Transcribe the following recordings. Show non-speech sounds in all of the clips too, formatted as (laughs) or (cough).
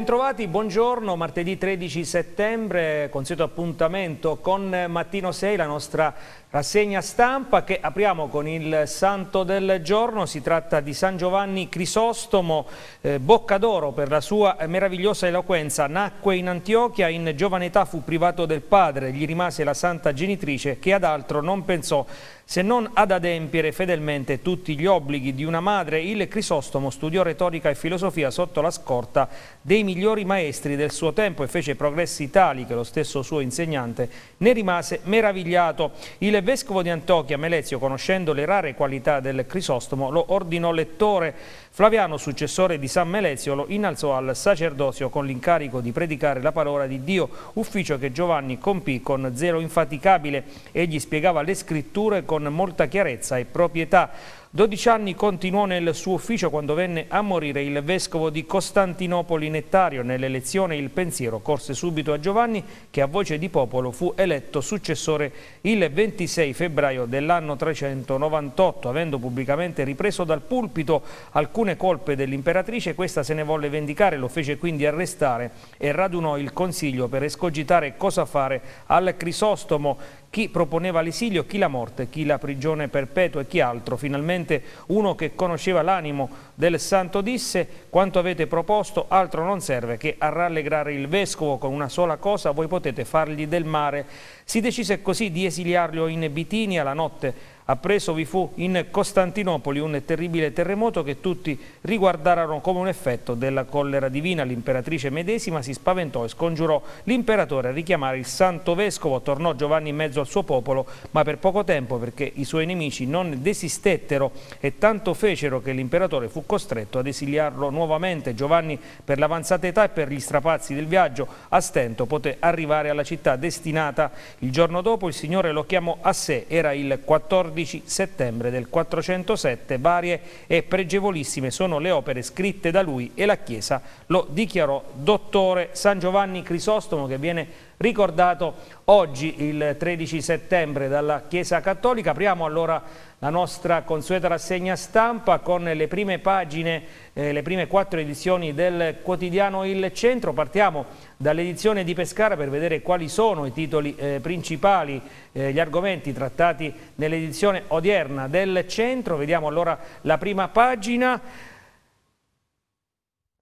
Bentrovati, buongiorno, martedì 13 settembre, consueto appuntamento con Mattino 6, la nostra rassegna stampa che apriamo con il santo del giorno, si tratta di San Giovanni Crisostomo, eh, bocca d'oro per la sua meravigliosa eloquenza, nacque in Antiochia, in giovane età fu privato del padre, gli rimase la santa genitrice che ad altro non pensò se non ad adempiere fedelmente tutti gli obblighi di una madre, il Crisostomo studiò retorica e filosofia sotto la scorta dei migliori maestri del suo tempo e fece progressi tali che lo stesso suo insegnante ne rimase meravigliato. Il vescovo di Antochia, Melezio, conoscendo le rare qualità del Crisostomo, lo ordinò lettore Flaviano, successore di San Meleziolo, innalzò al sacerdozio con l'incarico di predicare la parola di Dio, ufficio che Giovanni compì con zelo infaticabile. Egli spiegava le scritture con molta chiarezza e proprietà. 12 anni continuò nel suo ufficio quando venne a morire il vescovo di Costantinopoli Nettario. Nell'elezione il pensiero corse subito a Giovanni che a voce di popolo fu eletto successore il 26 febbraio dell'anno 398. Avendo pubblicamente ripreso dal pulpito alcune colpe dell'imperatrice, questa se ne volle vendicare, lo fece quindi arrestare e radunò il consiglio per escogitare cosa fare al Crisostomo chi proponeva l'esilio, chi la morte, chi la prigione perpetua e chi altro. Finalmente uno che conosceva l'animo del Santo disse quanto avete proposto altro non serve che a rallegrare il vescovo con una sola cosa voi potete fargli del mare. Si decise così di esiliarlo in Bitinia la notte appreso vi fu in Costantinopoli un terribile terremoto che tutti riguardarono come un effetto della collera divina. L'imperatrice medesima si spaventò e scongiurò l'imperatore a richiamare il santo vescovo. Tornò Giovanni in mezzo al suo popolo, ma per poco tempo perché i suoi nemici non desistettero e tanto fecero che l'imperatore fu costretto ad esiliarlo nuovamente. Giovanni per l'avanzata età e per gli strapazzi del viaggio a stento poté arrivare alla città destinata. Il giorno dopo il Signore lo chiamò a sé, era il 14 settembre del 407, varie e pregevolissime sono le opere scritte da lui e la Chiesa lo dichiarò dottore San Giovanni Crisostomo che viene ricordato oggi il 13 settembre dalla Chiesa Cattolica. Apriamo allora la nostra consueta rassegna stampa con le prime pagine, eh, le prime quattro edizioni del quotidiano Il Centro. Partiamo dall'edizione di Pescara per vedere quali sono i titoli eh, principali, eh, gli argomenti trattati nell'edizione odierna del Centro. Vediamo allora la prima pagina.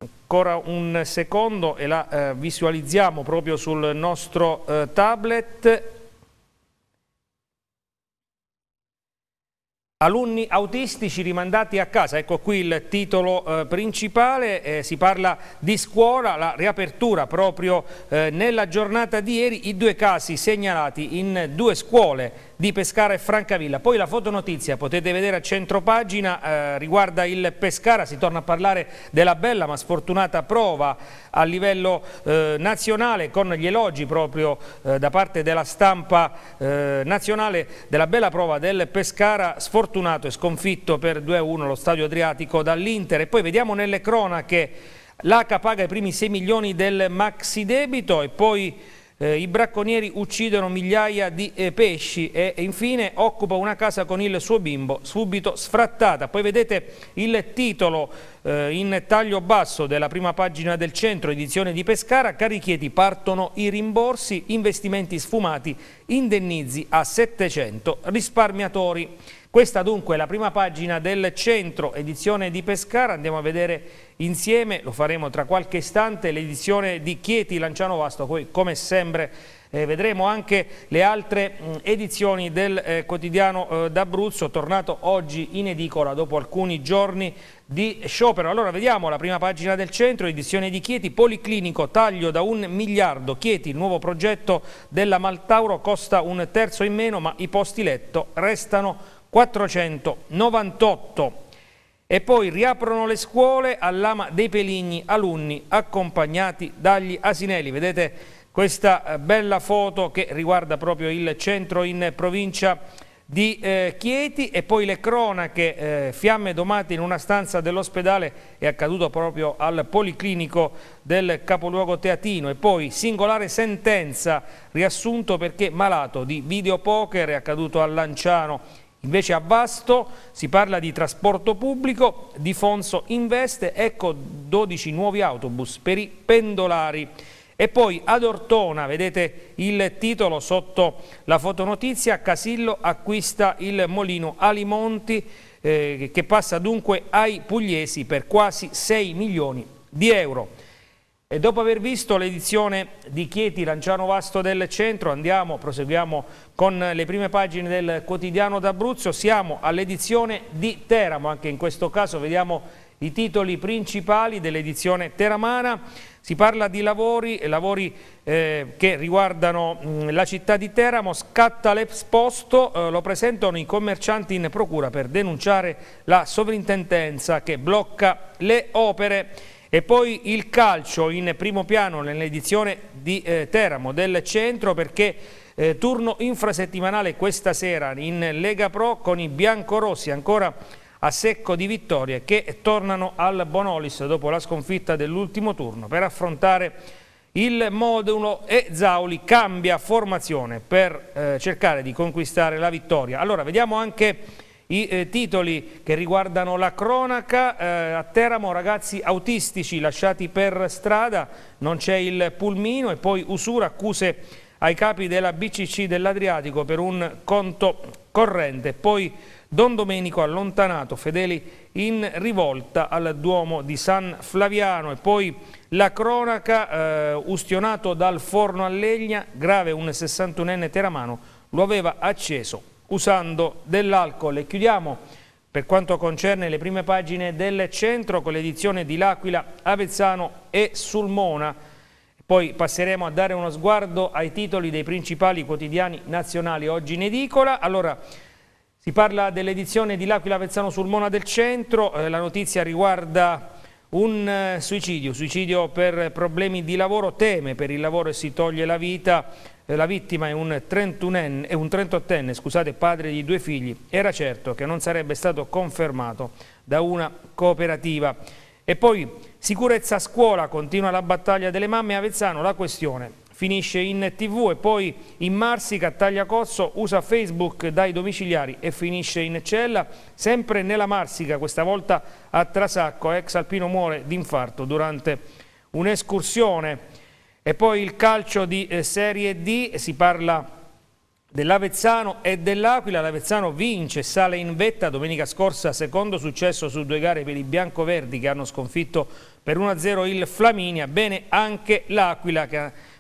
Ancora un secondo e la eh, visualizziamo proprio sul nostro eh, tablet. Alunni autistici rimandati a casa, ecco qui il titolo eh, principale, eh, si parla di scuola, la riapertura proprio eh, nella giornata di ieri, i due casi segnalati in due scuole di Pescara e Francavilla. Poi la fotonotizia potete vedere a centropagina, eh, riguarda il Pescara, si torna a parlare della bella ma sfortunata prova a livello eh, nazionale con gli elogi proprio eh, da parte della stampa eh, nazionale della bella prova del Pescara sfortunato e sconfitto per 2-1 lo stadio Adriatico dall'Inter e poi vediamo nelle cronache l'ACA paga i primi 6 milioni del maxi debito e poi eh, I bracconieri uccidono migliaia di eh, pesci e, e infine occupa una casa con il suo bimbo, subito sfrattata. Poi vedete il titolo eh, in taglio basso della prima pagina del centro, edizione di Pescara, Carichieti partono i rimborsi, investimenti sfumati, indennizi a 700 risparmiatori. Questa dunque è la prima pagina del centro edizione di Pescara, andiamo a vedere insieme, lo faremo tra qualche istante, l'edizione di Chieti Lanciano Vasto, poi come sempre eh, vedremo anche le altre mh, edizioni del eh, quotidiano eh, d'Abruzzo, tornato oggi in edicola dopo alcuni giorni di sciopero. Allora vediamo la prima pagina del centro, edizione di Chieti, Policlinico, taglio da un miliardo, Chieti, il nuovo progetto della Maltauro costa un terzo in meno ma i posti letto restano 498 e poi riaprono le scuole all'ama dei Peligni, alunni accompagnati dagli asinelli. Vedete questa eh, bella foto che riguarda proprio il centro in provincia di eh, Chieti e poi le cronache eh, fiamme domate in una stanza dell'ospedale è accaduto proprio al policlinico del capoluogo teatino e poi singolare sentenza riassunto perché malato di videopoker è accaduto a Lanciano Invece a Vasto si parla di trasporto pubblico, Di Fonso investe, ecco 12 nuovi autobus per i pendolari. E poi ad Ortona, vedete il titolo sotto la fotonotizia, Casillo acquista il molino Alimonti eh, che passa dunque ai pugliesi per quasi 6 milioni di euro. E dopo aver visto l'edizione di Chieti Lanciano Vasto del Centro, andiamo, proseguiamo con le prime pagine del quotidiano d'Abruzzo, siamo all'edizione di Teramo, anche in questo caso vediamo i titoli principali dell'edizione teramana, si parla di lavori, eh, lavori eh, che riguardano mh, la città di Teramo, scatta l'esposto, eh, lo presentano i commercianti in procura per denunciare la sovrintendenza che blocca le opere e poi il calcio in primo piano nell'edizione di eh, Teramo del centro perché eh, turno infrasettimanale questa sera in Lega Pro con i biancorossi ancora a secco di vittorie che tornano al Bonolis dopo la sconfitta dell'ultimo turno per affrontare il modulo e Zauli cambia formazione per eh, cercare di conquistare la vittoria. Allora vediamo anche i eh, titoli che riguardano la cronaca, eh, a Teramo ragazzi autistici lasciati per strada, non c'è il pulmino e poi usura accuse ai capi della BCC dell'Adriatico per un conto corrente, poi Don Domenico allontanato, fedeli in rivolta al Duomo di San Flaviano e poi la cronaca, eh, ustionato dal forno a legna, grave un 61enne teramano, lo aveva acceso usando dell'alcol. E chiudiamo per quanto concerne le prime pagine del centro con l'edizione di L'Aquila, Avezzano e Sulmona. Poi passeremo a dare uno sguardo ai titoli dei principali quotidiani nazionali oggi in edicola. Allora, si parla dell'edizione di L'Aquila, Avezzano, Sulmona del centro. Eh, la notizia riguarda un eh, suicidio, suicidio per problemi di lavoro, teme per il lavoro e si toglie la vita eh, la vittima è un, 31enne, un 38enne, scusate, padre di due figli. Era certo che non sarebbe stato confermato da una cooperativa. E poi sicurezza a scuola, continua la battaglia delle mamme Avezzano, la questione finisce in tv e poi in Marsica Tagliacozzo usa Facebook dai domiciliari e finisce in cella sempre nella Marsica, questa volta a Trasacco, ex alpino muore di infarto durante un'escursione e poi il calcio di eh, Serie D, si parla dell'Avezzano e dell'Aquila. L'Avezzano vince, sale in vetta domenica scorsa, secondo successo su due gare per i biancoverdi che hanno sconfitto per 1-0 il Flaminia. Bene anche l'Aquila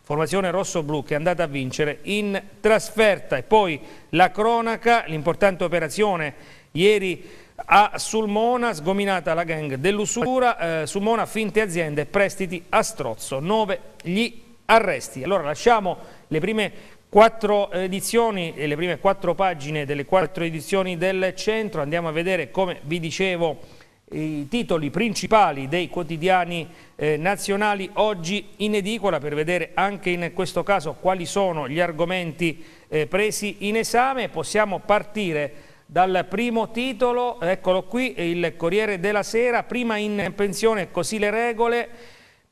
formazione rosso-blu che è andata a vincere in trasferta e poi la cronaca, l'importante operazione ieri a Sulmona, sgominata la gang dell'usura, eh, Sulmona finte aziende, prestiti a strozzo, 9 gli arresti. Allora lasciamo le prime quattro edizioni e le prime quattro pagine delle quattro edizioni del centro, andiamo a vedere come vi dicevo i titoli principali dei quotidiani eh, nazionali oggi in edicola per vedere anche in questo caso quali sono gli argomenti eh, presi in esame. Possiamo partire dal primo titolo, eccolo qui, il Corriere della Sera, prima in pensione così le regole,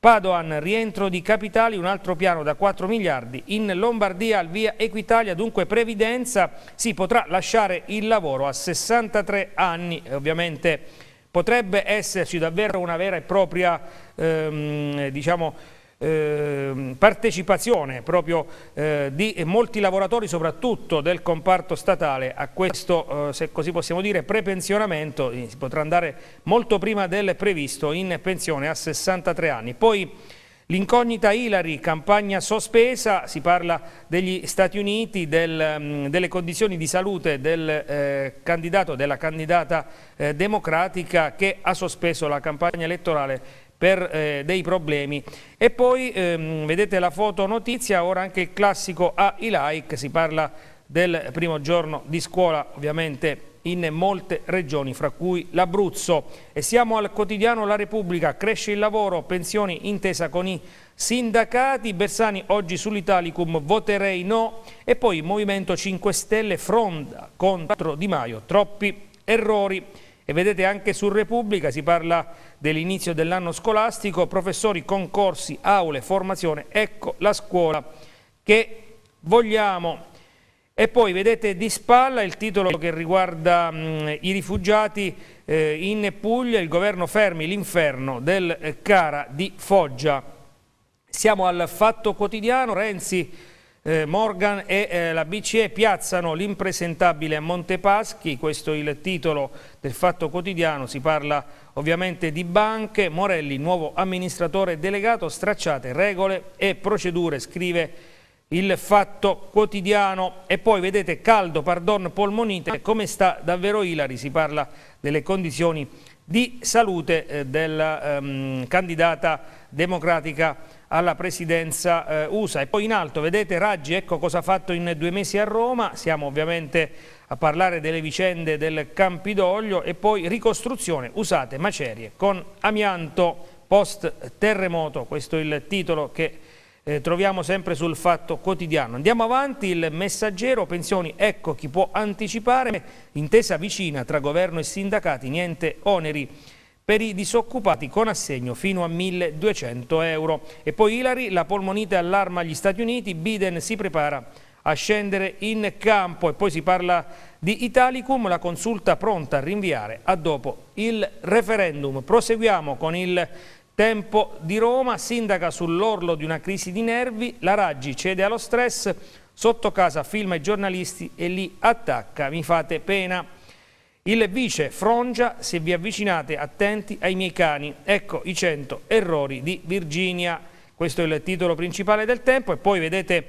Padoan, rientro di capitali, un altro piano da 4 miliardi, in Lombardia al via Equitalia, dunque Previdenza, si potrà lasciare il lavoro a 63 anni, ovviamente potrebbe esserci davvero una vera e propria, ehm, diciamo, Ehm, partecipazione proprio eh, di molti lavoratori soprattutto del comparto statale a questo, eh, se così possiamo dire, prepensionamento, eh, si potrà andare molto prima del previsto in pensione a 63 anni. Poi L'incognita Ilari campagna sospesa, si parla degli Stati Uniti, del, mm, delle condizioni di salute del eh, candidato, della candidata eh, democratica che ha sospeso la campagna elettorale per eh, dei problemi. E poi ehm, vedete la foto notizia, ora anche il classico a i like, si parla del primo giorno di scuola ovviamente in molte regioni, fra cui l'Abruzzo. E siamo al quotidiano La Repubblica, cresce il lavoro, pensioni intesa con i sindacati, Bersani oggi sull'Italicum, voterei no, e poi il Movimento 5 Stelle, fronda contro Di Maio, troppi errori. E vedete anche su Repubblica si parla dell'inizio dell'anno scolastico, professori, concorsi, aule, formazione, ecco la scuola che vogliamo. E poi vedete di spalla il titolo che riguarda mh, mm, i rifugiati eh, in Puglia, il governo fermi l'inferno del eh, Cara di Foggia. Siamo al Fatto Quotidiano, Renzi eh, Morgan e eh, la BCE piazzano l'impresentabile a Montepaschi, questo è il titolo del Fatto Quotidiano, si parla ovviamente di banche, Morelli nuovo amministratore delegato, stracciate regole e procedure, scrive il Fatto Quotidiano e poi vedete caldo, pardon, polmonite, come sta davvero Ilari, si parla delle condizioni di salute eh, della ehm, candidata democratica alla presidenza eh, USA. E poi in alto vedete Raggi, ecco cosa ha fatto in due mesi a Roma, siamo ovviamente a parlare delle vicende del Campidoglio e poi ricostruzione, usate macerie con amianto post terremoto, questo è il titolo che eh, troviamo sempre sul Fatto Quotidiano. Andiamo avanti, il messaggero, pensioni, ecco chi può anticipare, intesa vicina tra governo e sindacati, niente oneri per i disoccupati con assegno fino a 1.200 euro. E poi Ilari, la polmonite allarma gli Stati Uniti, Biden si prepara a scendere in campo e poi si parla di Italicum, la consulta pronta a rinviare a dopo il referendum. Proseguiamo con il tempo di Roma, sindaca sull'orlo di una crisi di nervi, la Raggi cede allo stress, sotto casa filma i giornalisti e li attacca, mi fate pena. Il vice Frongia, se vi avvicinate attenti ai miei cani, ecco i 100 errori di Virginia. Questo è il titolo principale del tempo e poi vedete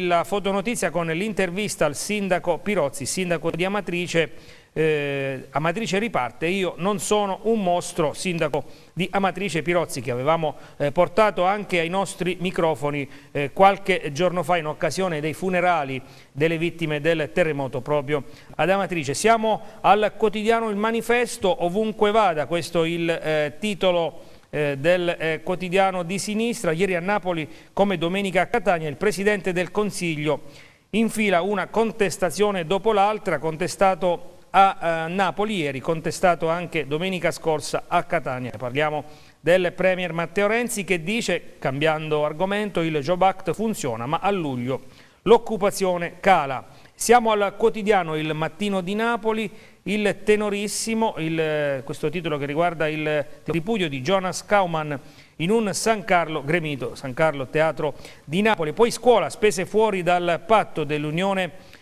la fotonotizia con l'intervista al sindaco Pirozzi, sindaco di Amatrice, eh, Amatrice riparte, io non sono un mostro, sindaco di Amatrice Pirozzi che avevamo eh, portato anche ai nostri microfoni eh, qualche giorno fa in occasione dei funerali delle vittime del terremoto proprio ad Amatrice. Siamo al quotidiano Il Manifesto, ovunque vada, questo è il eh, titolo eh, del eh, quotidiano di sinistra. Ieri a Napoli, come domenica a Catania, il Presidente del Consiglio infila una contestazione dopo l'altra, contestato a eh, Napoli, ieri contestato anche domenica scorsa a Catania. Parliamo del Premier Matteo Renzi che dice, cambiando argomento, il Job Act funziona, ma a luglio l'occupazione cala. Siamo al quotidiano Il Mattino di Napoli, il tenorissimo, il, questo titolo che riguarda il ripudio di Jonas Kaumann in un San Carlo gremito, San Carlo Teatro di Napoli. Poi scuola, spese fuori dal patto dell'Unione Europea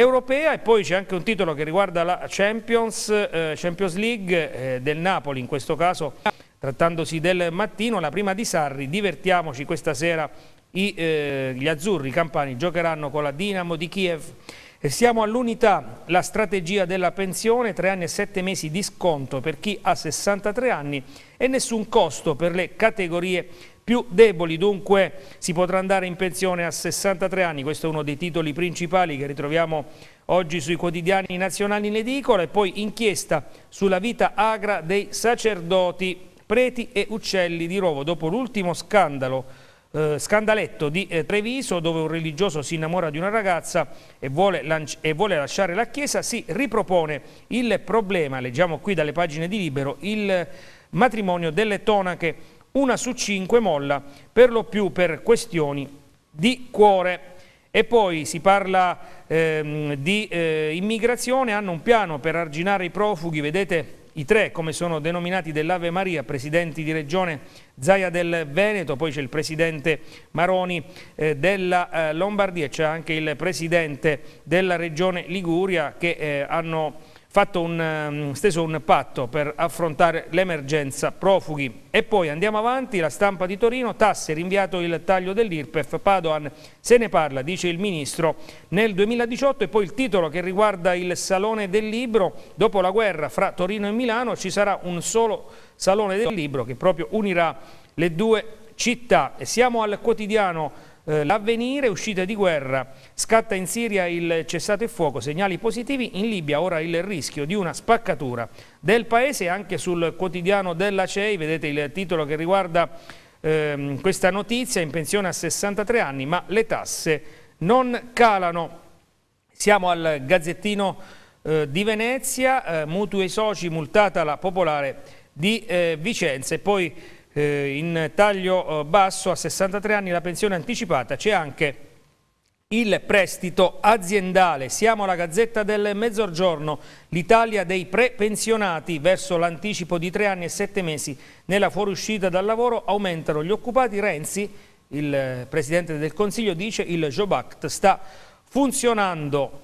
europea e poi c'è anche un titolo che riguarda la Champions, eh, Champions League eh, del Napoli in questo caso trattandosi del mattino la prima di Sarri divertiamoci questa sera i, eh, gli azzurri i campani giocheranno con la Dinamo di Kiev e siamo all'unità la strategia della pensione 3 anni e 7 mesi di sconto per chi ha 63 anni e nessun costo per le categorie più deboli, dunque si potrà andare in pensione a 63 anni, questo è uno dei titoli principali che ritroviamo oggi sui quotidiani nazionali in edicola e poi inchiesta sulla vita agra dei sacerdoti, preti e uccelli di Rovo dopo l'ultimo scandalo eh, scandaletto di eh, Treviso dove un religioso si innamora di una ragazza e vuole, e vuole, lasciare la chiesa, si ripropone il problema, leggiamo qui dalle pagine di Libero, il matrimonio delle tonache una su cinque molla, per lo più per questioni di cuore. E poi si parla ehm, di eh, immigrazione, hanno un piano per arginare i profughi, vedete i tre, come sono denominati dell'Ave Maria, presidenti di regione Zaia del Veneto, poi c'è il presidente Maroni eh, della eh, Lombardia, c'è anche il presidente della regione Liguria che eh, hanno un, ehm, steso un patto per affrontare l'emergenza profughi. E poi andiamo avanti, la stampa di Torino, tasse, rinviato il taglio dell'IRPEF, Padoan se ne parla, dice il Ministro, nel 2018 e poi il titolo che riguarda il Salone del Libro, dopo la guerra fra Torino e Milano ci sarà un solo Salone del Libro che proprio unirà le due città. E siamo al quotidiano eh, l'avvenire, uscita di guerra, scatta in Siria il cessato il fuoco, segnali positivi, in Libia ora il rischio di una spaccatura del paese anche sul quotidiano della CEI, vedete il titolo che riguarda ehm, questa notizia, in pensione a 63 anni ma le tasse non calano. Siamo al Gazzettino eh, di Venezia, eh, mutui soci, multata la popolare di eh, Vicenza e poi eh, in taglio eh, basso a 63 anni la pensione anticipata, c'è anche il prestito aziendale. Siamo alla Gazzetta del Mezzogiorno, l'Italia dei prepensionati verso l'anticipo di 3 anni e 7 mesi nella fuoriuscita dal lavoro aumentano gli occupati. Renzi, il eh, Presidente del Consiglio, dice il Job Act sta funzionando.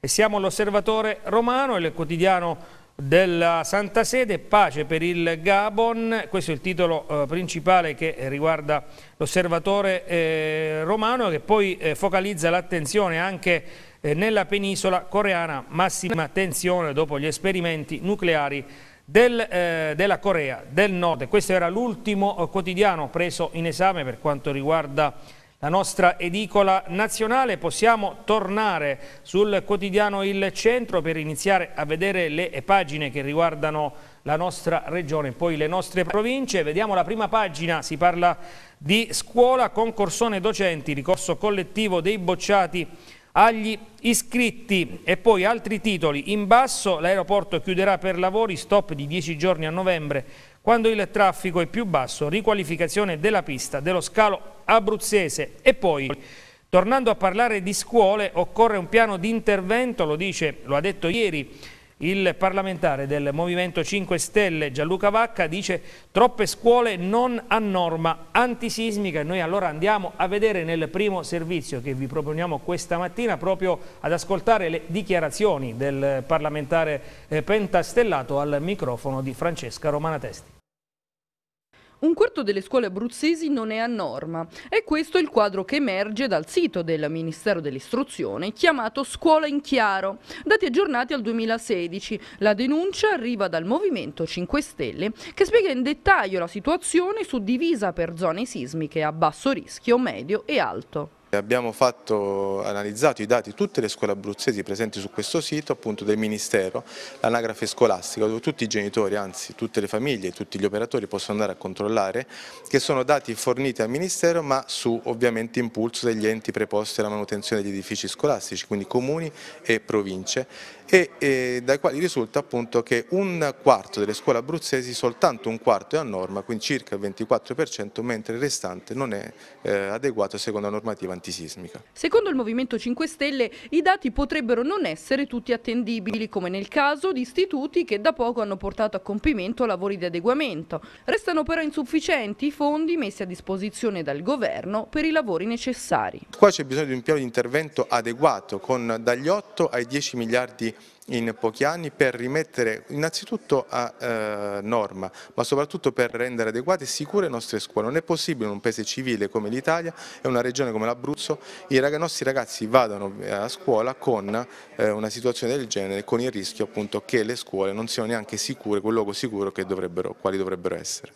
E siamo all'osservatore romano, il quotidiano della Santa Sede, pace per il Gabon, questo è il titolo eh, principale che riguarda l'osservatore eh, romano che poi eh, focalizza l'attenzione anche eh, nella penisola coreana, massima attenzione dopo gli esperimenti nucleari del, eh, della Corea del Nord. Questo era l'ultimo eh, quotidiano preso in esame per quanto riguarda la nostra edicola nazionale. Possiamo tornare sul quotidiano Il Centro per iniziare a vedere le pagine che riguardano la nostra regione, poi le nostre province. Vediamo la prima pagina, si parla di scuola, concorsone docenti, ricorso collettivo dei bocciati agli iscritti e poi altri titoli. In basso l'aeroporto chiuderà per lavori, stop di 10 giorni a novembre, quando il traffico è più basso, riqualificazione della pista, dello scalo abruzzese e poi... Tornando a parlare di scuole, occorre un piano di intervento, lo, dice, lo ha detto ieri il parlamentare del Movimento 5 Stelle Gianluca Vacca dice troppe scuole non a norma antisismica e noi allora andiamo a vedere nel primo servizio che vi proponiamo questa mattina proprio ad ascoltare le dichiarazioni del parlamentare eh, pentastellato al microfono di Francesca Romanatesti. Un quarto delle scuole abruzzesi non è a norma. È questo il quadro che emerge dal sito del Ministero dell'Istruzione chiamato Scuola in Chiaro, dati aggiornati al 2016. La denuncia arriva dal Movimento 5 Stelle che spiega in dettaglio la situazione suddivisa per zone sismiche a basso rischio, medio e alto abbiamo fatto, analizzato i dati di tutte le scuole abruzzesi presenti su questo sito appunto del Ministero, l'anagrafe scolastica, dove tutti i genitori, anzi tutte le famiglie, tutti gli operatori possono andare a controllare, che sono dati forniti al Ministero ma su ovviamente impulso degli enti preposti alla manutenzione degli edifici scolastici, quindi comuni e province e, e dai quali risulta appunto che un quarto delle scuole abruzzesi, soltanto un quarto è a norma, quindi circa il 24%, mentre il restante non è eh, adeguato secondo la normativa antisismica. Secondo il Movimento 5 Stelle i dati potrebbero non essere tutti attendibili, come nel caso di istituti che da poco hanno portato a compimento lavori di adeguamento. Restano però insufficienti i fondi messi a disposizione dal governo per i lavori necessari. Qua c'è bisogno di un piano di intervento adeguato con dagli 8 ai 10 miliardi in pochi anni per rimettere innanzitutto a eh, norma, ma soprattutto per rendere adeguate e sicure le nostre scuole. Non è possibile in un paese civile come l'Italia e una regione come l'Abruzzo i, rag nostri ragazzi vadano eh, a scuola con eh, una situazione del genere, con il rischio appunto che le scuole non siano neanche sicure, quel luogo sicuro dovrebbero, quali dovrebbero essere.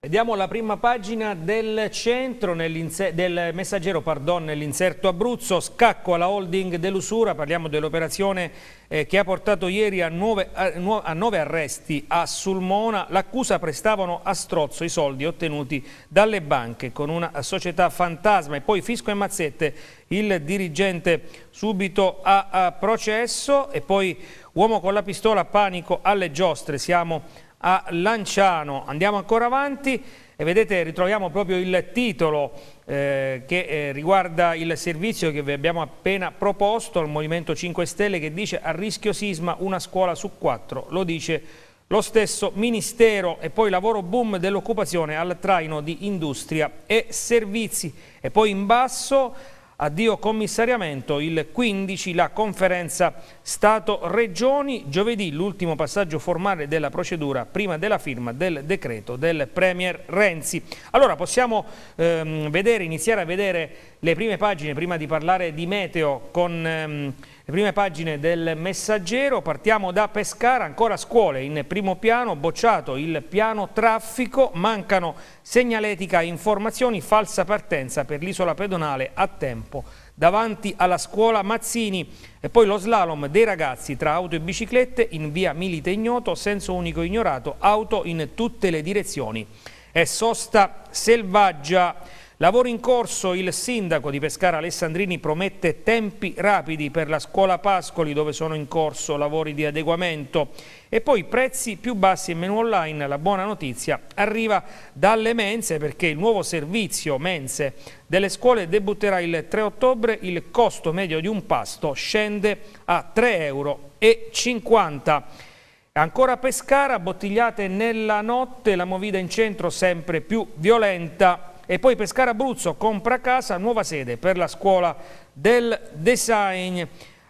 Vediamo la prima pagina del centro, del messaggero nell'inserto Abruzzo, scacco alla holding dell'usura, parliamo dell'operazione eh, che ha portato ieri a, nuove, a, a nove arresti a Sulmona, l'accusa prestavano a strozzo i soldi ottenuti dalle banche con una società fantasma e poi fisco e mazzette, il dirigente subito a, a processo e poi uomo con la pistola, panico alle giostre, siamo a Lanciano. Andiamo ancora avanti e vedete ritroviamo proprio il titolo eh, che eh, riguarda il servizio che vi abbiamo appena proposto al Movimento 5 Stelle che dice a rischio sisma una scuola su quattro, lo dice lo stesso Ministero e poi lavoro boom dell'occupazione al traino di industria e servizi e poi in basso addio commissariamento il 15 la conferenza Stato-Regioni. Giovedì l'ultimo passaggio formale della procedura prima della firma del decreto del Premier Renzi. Allora possiamo ehm, vedere, iniziare a vedere le prime pagine prima di parlare di meteo con ehm, le prime pagine del messaggero. Partiamo da Pescara, ancora scuole in primo piano, bocciato il piano traffico, mancano segnaletica e informazioni, falsa partenza per l'isola pedonale a tempo davanti alla scuola Mazzini e poi lo slalom dei ragazzi tra auto e biciclette in via Milite Ignoto, senso unico ignorato, auto in tutte le direzioni. È sosta selvaggia. Lavoro in corso, il sindaco di Pescara Alessandrini promette tempi rapidi per la scuola Pascoli dove sono in corso lavori di adeguamento e poi prezzi più bassi e meno online. La buona notizia arriva dalle mense perché il nuovo servizio mense delle scuole debutterà il 3 ottobre. Il costo medio di un pasto scende a 3,50 euro. Ancora Pescara, bottigliate nella notte, la movida in centro sempre più violenta e poi Pescara Abruzzo compra casa, nuova sede per la scuola del design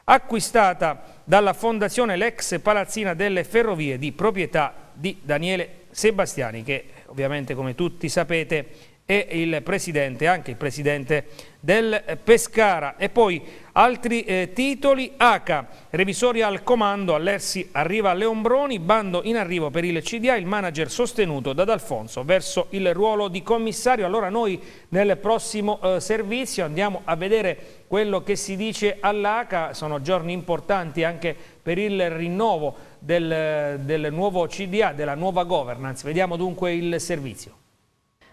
acquistata dalla fondazione l'ex palazzina delle ferrovie di proprietà di Daniele Sebastiani che ovviamente come tutti sapete e il presidente, anche il presidente del Pescara. E poi altri eh, titoli, ACA, revisori al comando, all'Ersi arriva Leombroni, bando in arrivo per il CDA, il manager sostenuto da D'Alfonso verso il ruolo di commissario. Allora noi nel prossimo eh, servizio andiamo a vedere quello che si dice all'ACA, sono giorni importanti anche per il rinnovo del, del nuovo CDA, della nuova governance. Vediamo dunque il servizio.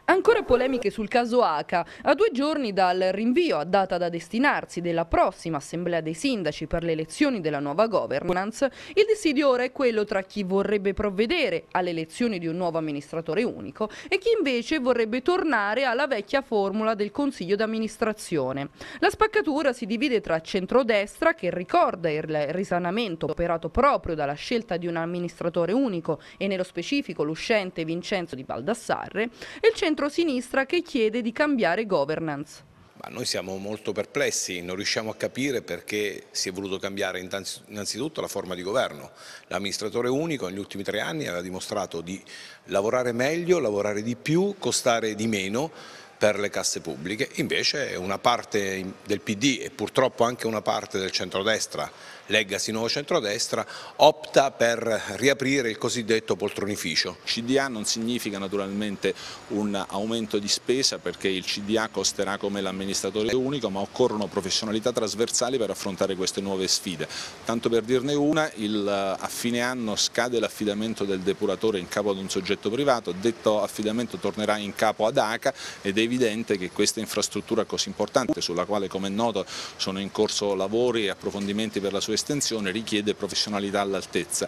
Ancora polemiche sul caso ACA. A due giorni dal rinvio a data da destinarsi della prossima assemblea dei sindaci per le elezioni della nuova governance, il dissidio ora è quello tra chi vorrebbe provvedere alle elezioni di un nuovo amministratore unico e chi invece vorrebbe tornare alla vecchia formula del consiglio d'amministrazione. La spaccatura si divide tra centrodestra, che ricorda il risanamento operato proprio dalla scelta di un amministratore unico e nello specifico l'uscente Vincenzo di Baldassarre, e il centro centrosinistra che chiede di cambiare governance. Ma noi siamo molto perplessi, non riusciamo a capire perché si è voluto cambiare innanzitutto la forma di governo. L'amministratore unico negli ultimi tre anni aveva dimostrato di lavorare meglio, lavorare di più, costare di meno per le casse pubbliche, invece una parte del PD e purtroppo anche una parte del centrodestra Legacy Nuovo Centrodestra, opta per riaprire il cosiddetto poltronificio. CDA non significa naturalmente un aumento di spesa perché il CDA costerà come l'amministratore unico, ma occorrono professionalità trasversali per affrontare queste nuove sfide. Tanto per dirne una, il, a fine anno scade l'affidamento del depuratore in capo ad un soggetto privato, detto affidamento tornerà in capo ad ACA ed è evidente che questa infrastruttura così importante, sulla quale come è noto sono in corso lavori e approfondimenti per la sua estensione richiede professionalità all'altezza.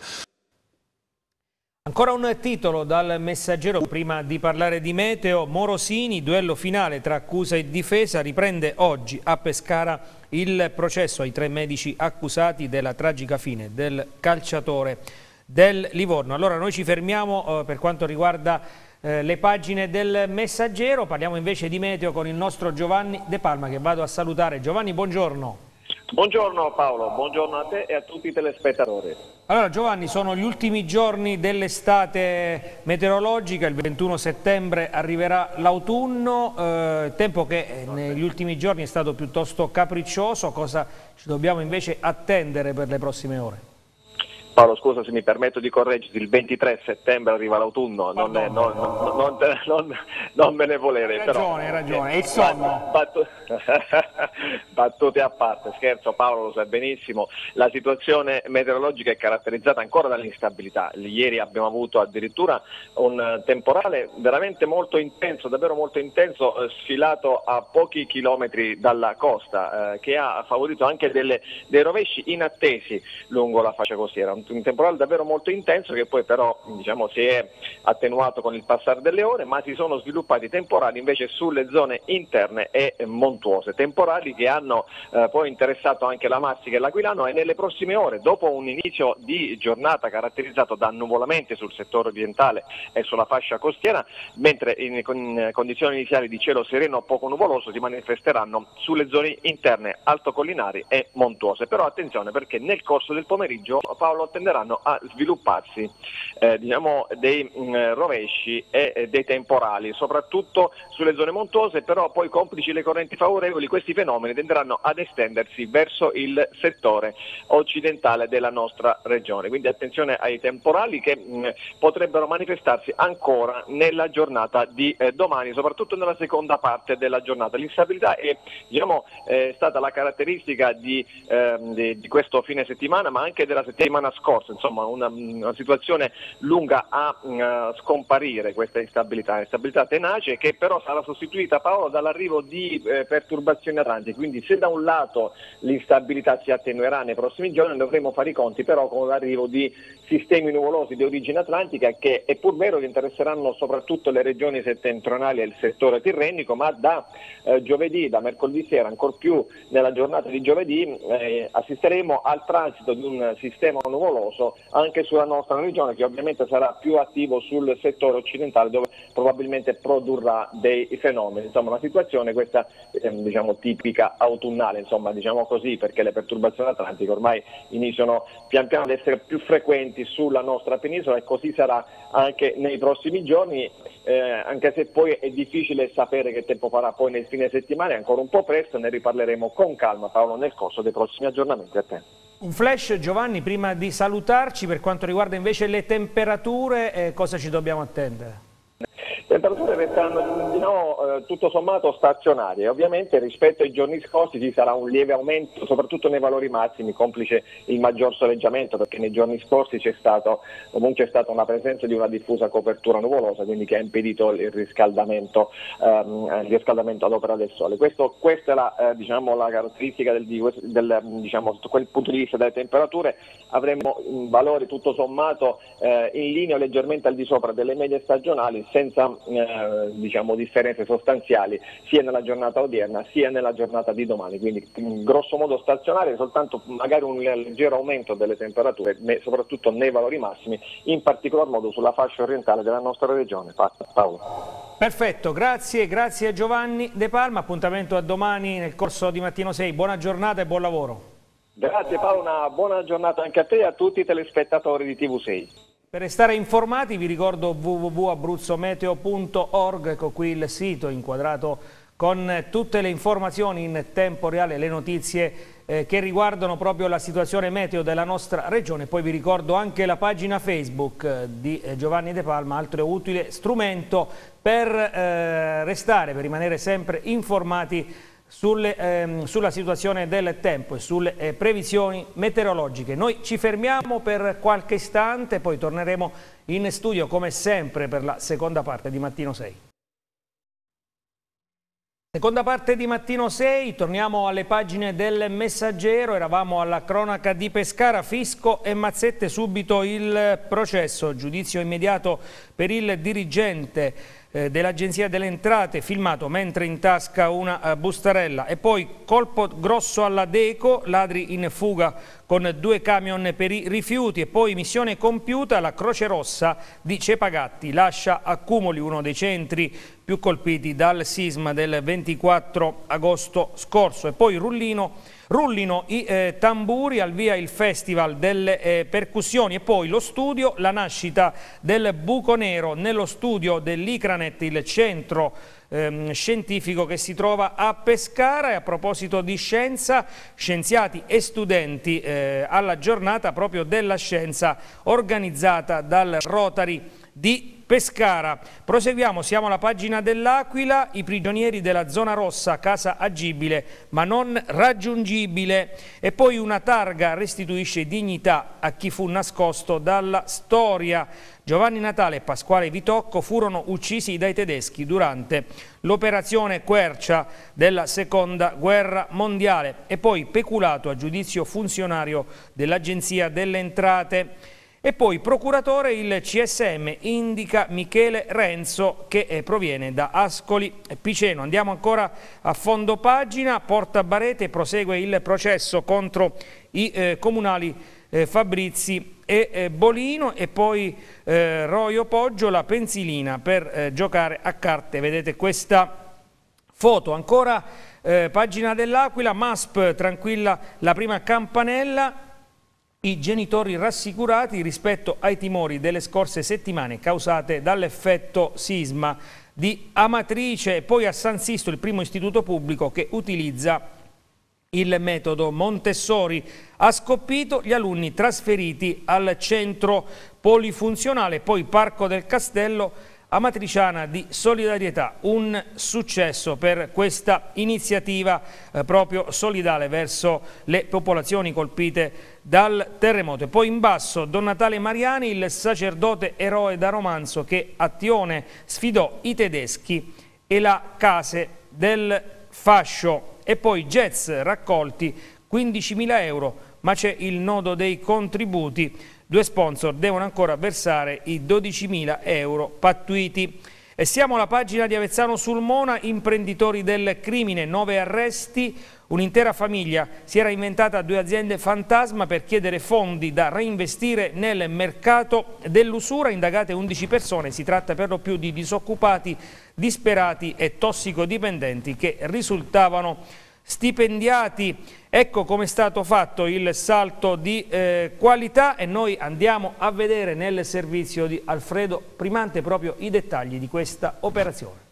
Ancora un titolo dal messaggero, prima di parlare di meteo, Morosini, duello finale tra accusa e difesa, riprende oggi a Pescara il processo ai tre medici accusati della tragica fine del calciatore del Livorno. Allora noi ci fermiamo eh, per quanto riguarda eh, le pagine del messaggero, parliamo invece di meteo con il nostro Giovanni De Palma che vado a salutare. Giovanni, buongiorno. Buongiorno Paolo, buongiorno a te e a tutti i telespettatori. Allora Giovanni, sono gli ultimi giorni dell'estate meteorologica, il 21 settembre arriverà l'autunno, eh, tempo che eh, negli ultimi giorni è stato piuttosto capriccioso, cosa ci dobbiamo invece attendere per le prossime ore? Paolo scusa se mi permetto di correggerti, il 23 settembre arriva l'autunno, non, è, non, non, non me ne volere. Hai ragione, hai ragione, è il eh, sonno. Battute, (laughs) battute a parte, scherzo Paolo lo sa benissimo, la situazione meteorologica è caratterizzata ancora dall'instabilità, ieri abbiamo avuto addirittura un temporale veramente molto intenso, davvero molto intenso, eh, sfilato a pochi chilometri dalla costa, eh, che ha favorito anche delle, dei rovesci inattesi lungo la fascia costiera un temporale davvero molto intenso che poi però diciamo, si è attenuato con il passare delle ore, ma si sono sviluppati temporali invece sulle zone interne e montuose, temporali che hanno eh, poi interessato anche la Massica e l'Aquilano e nelle prossime ore, dopo un inizio di giornata caratterizzato da nuvolamenti sul settore orientale e sulla fascia costiera, mentre in, in condizioni iniziali di cielo sereno poco nuvoloso si manifesteranno sulle zone interne altocollinari e montuose. Però attenzione perché nel corso del pomeriggio Paolo tenderanno a svilupparsi eh, diciamo, dei mh, mm, rovesci e eh, dei temporali, soprattutto sulle zone montuose, però poi complici le correnti favorevoli questi fenomeni tenderanno ad estendersi verso il settore occidentale della nostra regione. Quindi attenzione ai temporali che mh, mm, potrebbero manifestarsi ancora nella giornata di eh, domani, soprattutto nella seconda parte della giornata. L'instabilità è diciamo, eh, stata la caratteristica di, ehm, di, di questo fine settimana, ma anche della settimana scorsa scorsa, insomma una, una situazione lunga a mh, mm, scomparire questa instabilità, instabilità tenace che però sarà sostituita Paolo dall'arrivo di eh, perturbazioni atlantiche, quindi se da un lato l'instabilità si attenuerà nei prossimi giorni dovremo fare i conti però con l'arrivo di sistemi nuvolosi di origine atlantica che è pur vero che interesseranno soprattutto le regioni settentrionali e il settore tirrenico, ma da eh, giovedì, da mercoledì sera, ancora più nella giornata di giovedì, eh, assisteremo al transito di un sistema nuvoloso favoloso anche sulla nostra regione che ovviamente sarà più attivo sul settore occidentale dove probabilmente produrrà dei fenomeni. Insomma una situazione questa ehm, diciamo, tipica autunnale, insomma, diciamo così, perché le perturbazioni atlantiche ormai iniziano pian piano ad essere più frequenti sulla nostra penisola e così sarà anche nei prossimi giorni, eh, anche se poi è difficile sapere che tempo farà poi nel fine settimana, è ancora un po' presto, ne riparleremo con calma Paolo nel corso dei prossimi aggiornamenti a te. Un flash Giovanni, prima di salutarci per quanto riguarda invece le temperature, eh, cosa ci dobbiamo attendere? Temperature restano no, eh, tutto sommato stazionarie, ovviamente rispetto ai giorni scorsi ci sarà un lieve aumento, soprattutto nei valori massimi, complice il maggior soleggiamento perché nei giorni scorsi c'è, stato, c'è stata una presenza di una diffusa copertura nuvolosa, quindi che ha impedito il riscaldamento, ehm, il riscaldamento ad opera del sole. Questo, questa è la, eh, diciamo, la caratteristica del, del, mm, diciamo, quel punto di vista delle temperature, avremmo valori tutto sommato eh, in linea leggermente al di sopra delle medie stagionali senza eh, diciamo, differenze sostanziali sia nella giornata odierna sia nella giornata di domani, quindi mm, grosso modo stazionaria, soltanto magari un leggero aumento delle temperature, soprattutto nei valori massimi, in particolar modo sulla fascia orientale della nostra regione. Paolo. Perfetto, grazie, grazie a Giovanni De Palma, appuntamento a domani nel corso di Mattino 6, buona giornata e buon lavoro. Grazie Paolo, una buona giornata anche a te e a tutti i telespettatori di TV6. Per restare informati vi ricordo www.abruzzometeo.org, ecco qui il sito inquadrato con tutte le informazioni in tempo reale, le notizie eh, che riguardano proprio la situazione meteo della nostra regione. Poi vi ricordo anche la pagina Facebook eh, di eh, Giovanni De Palma, altro utile strumento per eh, restare, per rimanere sempre informati sulle, ehm, sulla situazione del tempo e sulle eh, previsioni meteorologiche. Noi ci fermiamo per qualche istante, poi torneremo in studio come sempre per la seconda parte di Mattino 6. Seconda parte di Mattino 6, torniamo alle pagine del Messaggero, eravamo alla cronaca di Pescara, Fisco e Mazzette subito il processo, giudizio immediato per il dirigente eh, dell'Agenzia delle Entrate, filmato mentre in tasca una eh, bustarella e poi colpo grosso alla Deco, ladri in fuga con due camion per i rifiuti e poi missione compiuta, la Croce Rossa di Cepagatti lascia accumuli uno dei centri più colpiti dal sisma del 24 agosto scorso e poi Rullino Rullino i eh, tamburi, al via il Festival delle eh, Percussioni e poi lo studio, la nascita del Buco Nero nello studio dell'Icranet, il centro ehm, scientifico che si trova a Pescara e a proposito di scienza, scienziati e studenti eh, alla giornata proprio della scienza organizzata dal Rotary di Pescara. Proseguiamo, siamo alla pagina dell'Aquila, i prigionieri della zona rossa, casa agibile ma non raggiungibile. E poi una targa restituisce dignità a chi fu nascosto dalla storia. Giovanni Natale e Pasquale Vitocco furono uccisi dai tedeschi durante l'operazione Quercia della Seconda Guerra Mondiale e poi peculato a giudizio funzionario dell'Agenzia delle Entrate. E poi procuratore il CSM indica Michele Renzo che eh, proviene da Ascoli Piceno. Andiamo ancora a fondo pagina, Porta Barete prosegue il processo contro i eh, comunali eh, Fabrizi e eh, Bolino e poi eh, Roio Poggio la pensilina per eh, giocare a carte. Vedete questa foto ancora pagina dell'Aquila, MASP tranquilla la prima campanella i genitori rassicurati rispetto ai timori delle scorse settimane causate dall'effetto sisma di Amatrice e poi a San Sisto il primo istituto pubblico che utilizza il metodo Montessori ha scoppito gli alunni trasferiti al centro polifunzionale, poi Parco del Castello Amatriciana di Solidarietà, un successo per questa iniziativa eh, proprio solidale verso le popolazioni colpite dal terremoto. E poi in basso Don Natale Mariani, il sacerdote eroe da romanzo che a Tione sfidò i tedeschi e la case del fascio. E poi jazz raccolti 15.000 euro, ma c'è il nodo dei contributi Due sponsor devono ancora versare i 12.000 euro pattuiti. E siamo alla pagina di Avezzano Sulmona, imprenditori del crimine, nove arresti, un'intera famiglia si era inventata due aziende fantasma per chiedere fondi da reinvestire nel mercato dell'usura, indagate 11 persone, si tratta per lo più di disoccupati, disperati e tossicodipendenti che risultavano stipendiati Ecco come è stato fatto il salto di eh, qualità e noi andiamo a vedere nel servizio di Alfredo Primante proprio i dettagli di questa operazione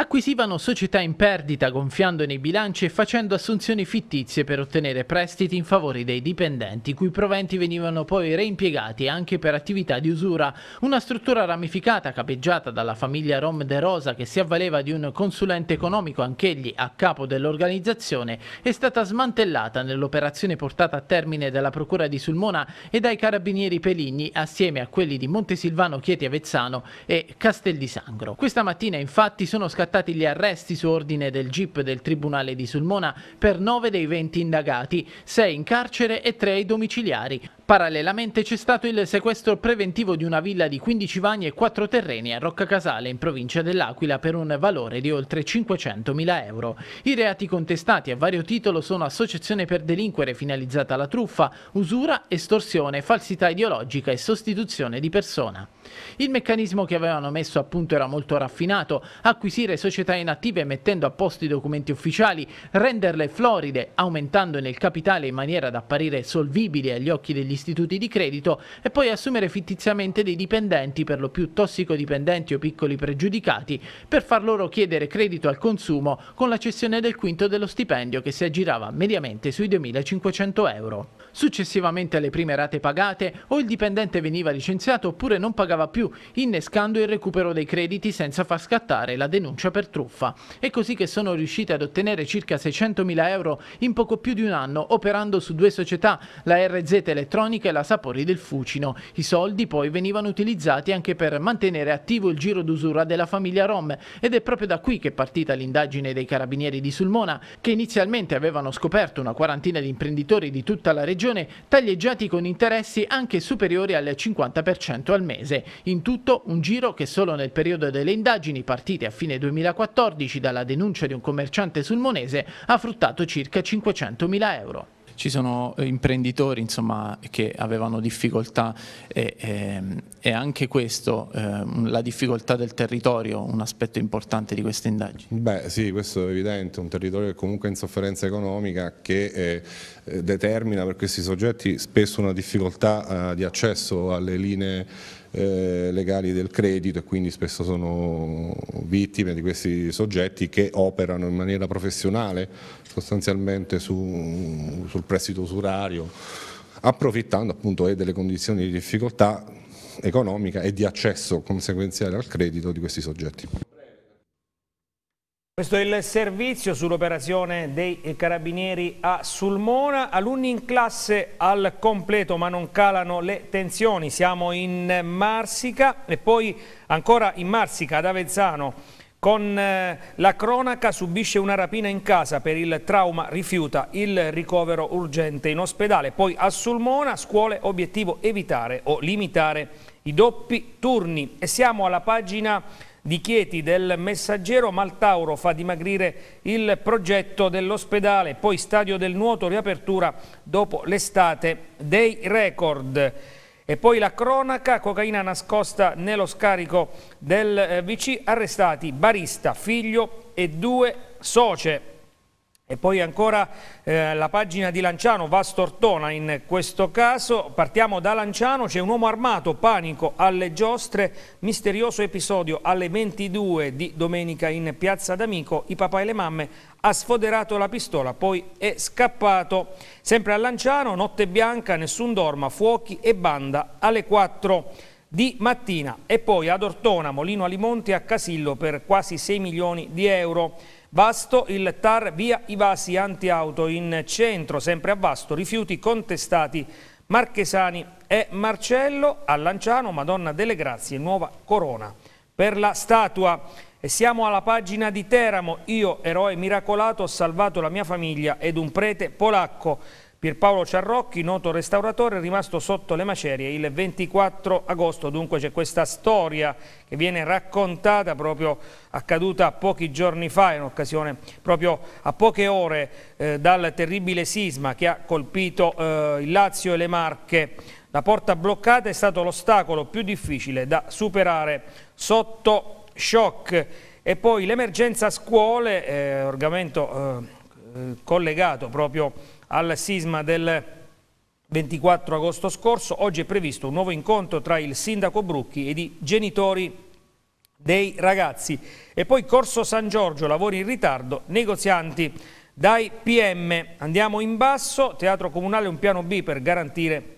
acquisivano società in perdita gonfiando nei bilanci e facendo assunzioni fittizie per ottenere prestiti in favore dei dipendenti, cui proventi venivano poi reimpiegati anche per attività di usura. Una struttura ramificata capeggiata dalla famiglia Rom De Rosa che si avvaleva di un consulente economico anch'egli a capo dell'organizzazione è stata smantellata nell'operazione portata a termine dalla Procura di Sulmona e dai carabinieri Peligni assieme a quelli di Montesilvano, Chieti Avezzano e Castel di Sangro. Questa mattina infatti sono scattati scattati gli arresti su ordine del GIP del Tribunale di Sulmona per 9 dei 20 indagati, 6 in carcere e 3 ai domiciliari. Parallelamente c'è stato il sequestro preventivo di una villa di 15 vani e 4 terreni a Rocca Casale in provincia dell'Aquila per un valore di oltre 500.000 euro. I reati contestati a vario titolo sono associazione per delinquere finalizzata alla truffa, usura, estorsione, falsità ideologica e sostituzione di persona. Il meccanismo che avevano messo a punto era molto raffinato, acquisire società inattive mettendo a posto i documenti ufficiali, renderle floride, aumentandone il capitale in maniera da apparire solvibili agli occhi degli istituti di credito e poi assumere fittiziamente dei dipendenti, per lo più tossicodipendenti o piccoli pregiudicati, per far loro chiedere credito al consumo con la cessione del quinto dello stipendio che si aggirava mediamente sui 2.500 euro. Successivamente alle prime rate pagate o il dipendente veniva licenziato oppure non pagava più, innescando il recupero dei crediti senza far scattare la denuncia per truffa. È così che sono riuscite ad ottenere circa 600.000 euro in poco più di un anno operando su due società, la RZ Elettronica elettronica e la sapori del fucino. I soldi poi venivano utilizzati anche per mantenere attivo il giro d'usura della famiglia Rom ed è proprio da qui che è partita l'indagine dei carabinieri di Sulmona che inizialmente avevano scoperto una quarantina di imprenditori di tutta la regione taglieggiati con interessi anche superiori al 50% al mese. In tutto un giro che solo nel periodo delle indagini partite a fine 2014 dalla denuncia di un commerciante sulmonese ha fruttato circa 500.000 euro ci sono eh, imprenditori insomma, che avevano difficoltà e, e, ehm, e anche questo, eh, la difficoltà del territorio, un aspetto importante di queste indagini. Beh sì, questo è evidente, un territorio che comunque in sofferenza economica che eh, determina per questi soggetti spesso una difficoltà eh, di accesso alle linee eh, legali del credito e quindi spesso sono vittime di questi soggetti che operano in maniera professionale sostanzialmente su, sul prestito usurario approfittando appunto eh, delle condizioni di difficoltà economica e di accesso conseguenziale al credito di questi soggetti. Questo è il servizio sull'operazione dei carabinieri a Sulmona. Alunni in classe al completo ma non calano le tensioni. Siamo in Marsica e poi ancora in Marsica ad Avezzano. Con eh, la cronaca subisce una rapina in casa per il trauma, rifiuta il ricovero urgente in ospedale. Poi a Sulmona, scuole, obiettivo evitare o limitare i doppi turni. E siamo alla pagina di Chieti del Messaggero Maltauro fa dimagrire il progetto dell'ospedale, poi Stadio del Nuoto riapertura dopo l'estate dei record. E poi la cronaca, cocaina nascosta nello scarico del eh, VC, arrestati barista, figlio e due socie. E poi ancora eh, la pagina di Lanciano, va stortona in questo caso, partiamo da Lanciano, c'è un uomo armato, panico alle giostre, misterioso episodio alle 22 di domenica in Piazza d'Amico, i papà e le mamme ha sfoderato la pistola, poi è scappato. Sempre a Lanciano, notte bianca, nessun dorma, fuochi e banda alle 4 di mattina e poi ad Ortona, Molino Alimonti a Casillo per quasi 6 milioni di euro. Vasto il TAR via i vasi anti in centro, sempre a Vasto, rifiuti contestati Marchesani e Marcello a Lanciano, Madonna delle Grazie, nuova corona per la statua. E siamo alla pagina di Teramo, io eroe miracolato ho salvato la mia famiglia ed un prete polacco. Pierpaolo Ciarrocchi, noto restauratore, è rimasto sotto le macerie il 24 agosto. Dunque c'è questa storia che viene raccontata proprio accaduta pochi giorni fa, in occasione proprio a poche ore eh, dal terribile sisma che ha colpito eh, il Lazio e le Marche. La porta bloccata è stato l'ostacolo più difficile da superare sotto shock. E poi l'emergenza scuole, eh, argomento eh, collegato proprio al sisma del 24 agosto scorso. Oggi è previsto un nuovo incontro tra il sindaco Brucchi ed i genitori dei ragazzi. E poi Corso San Giorgio, lavori in ritardo, negozianti dai PM. Andiamo in basso, Teatro Comunale un piano B per garantire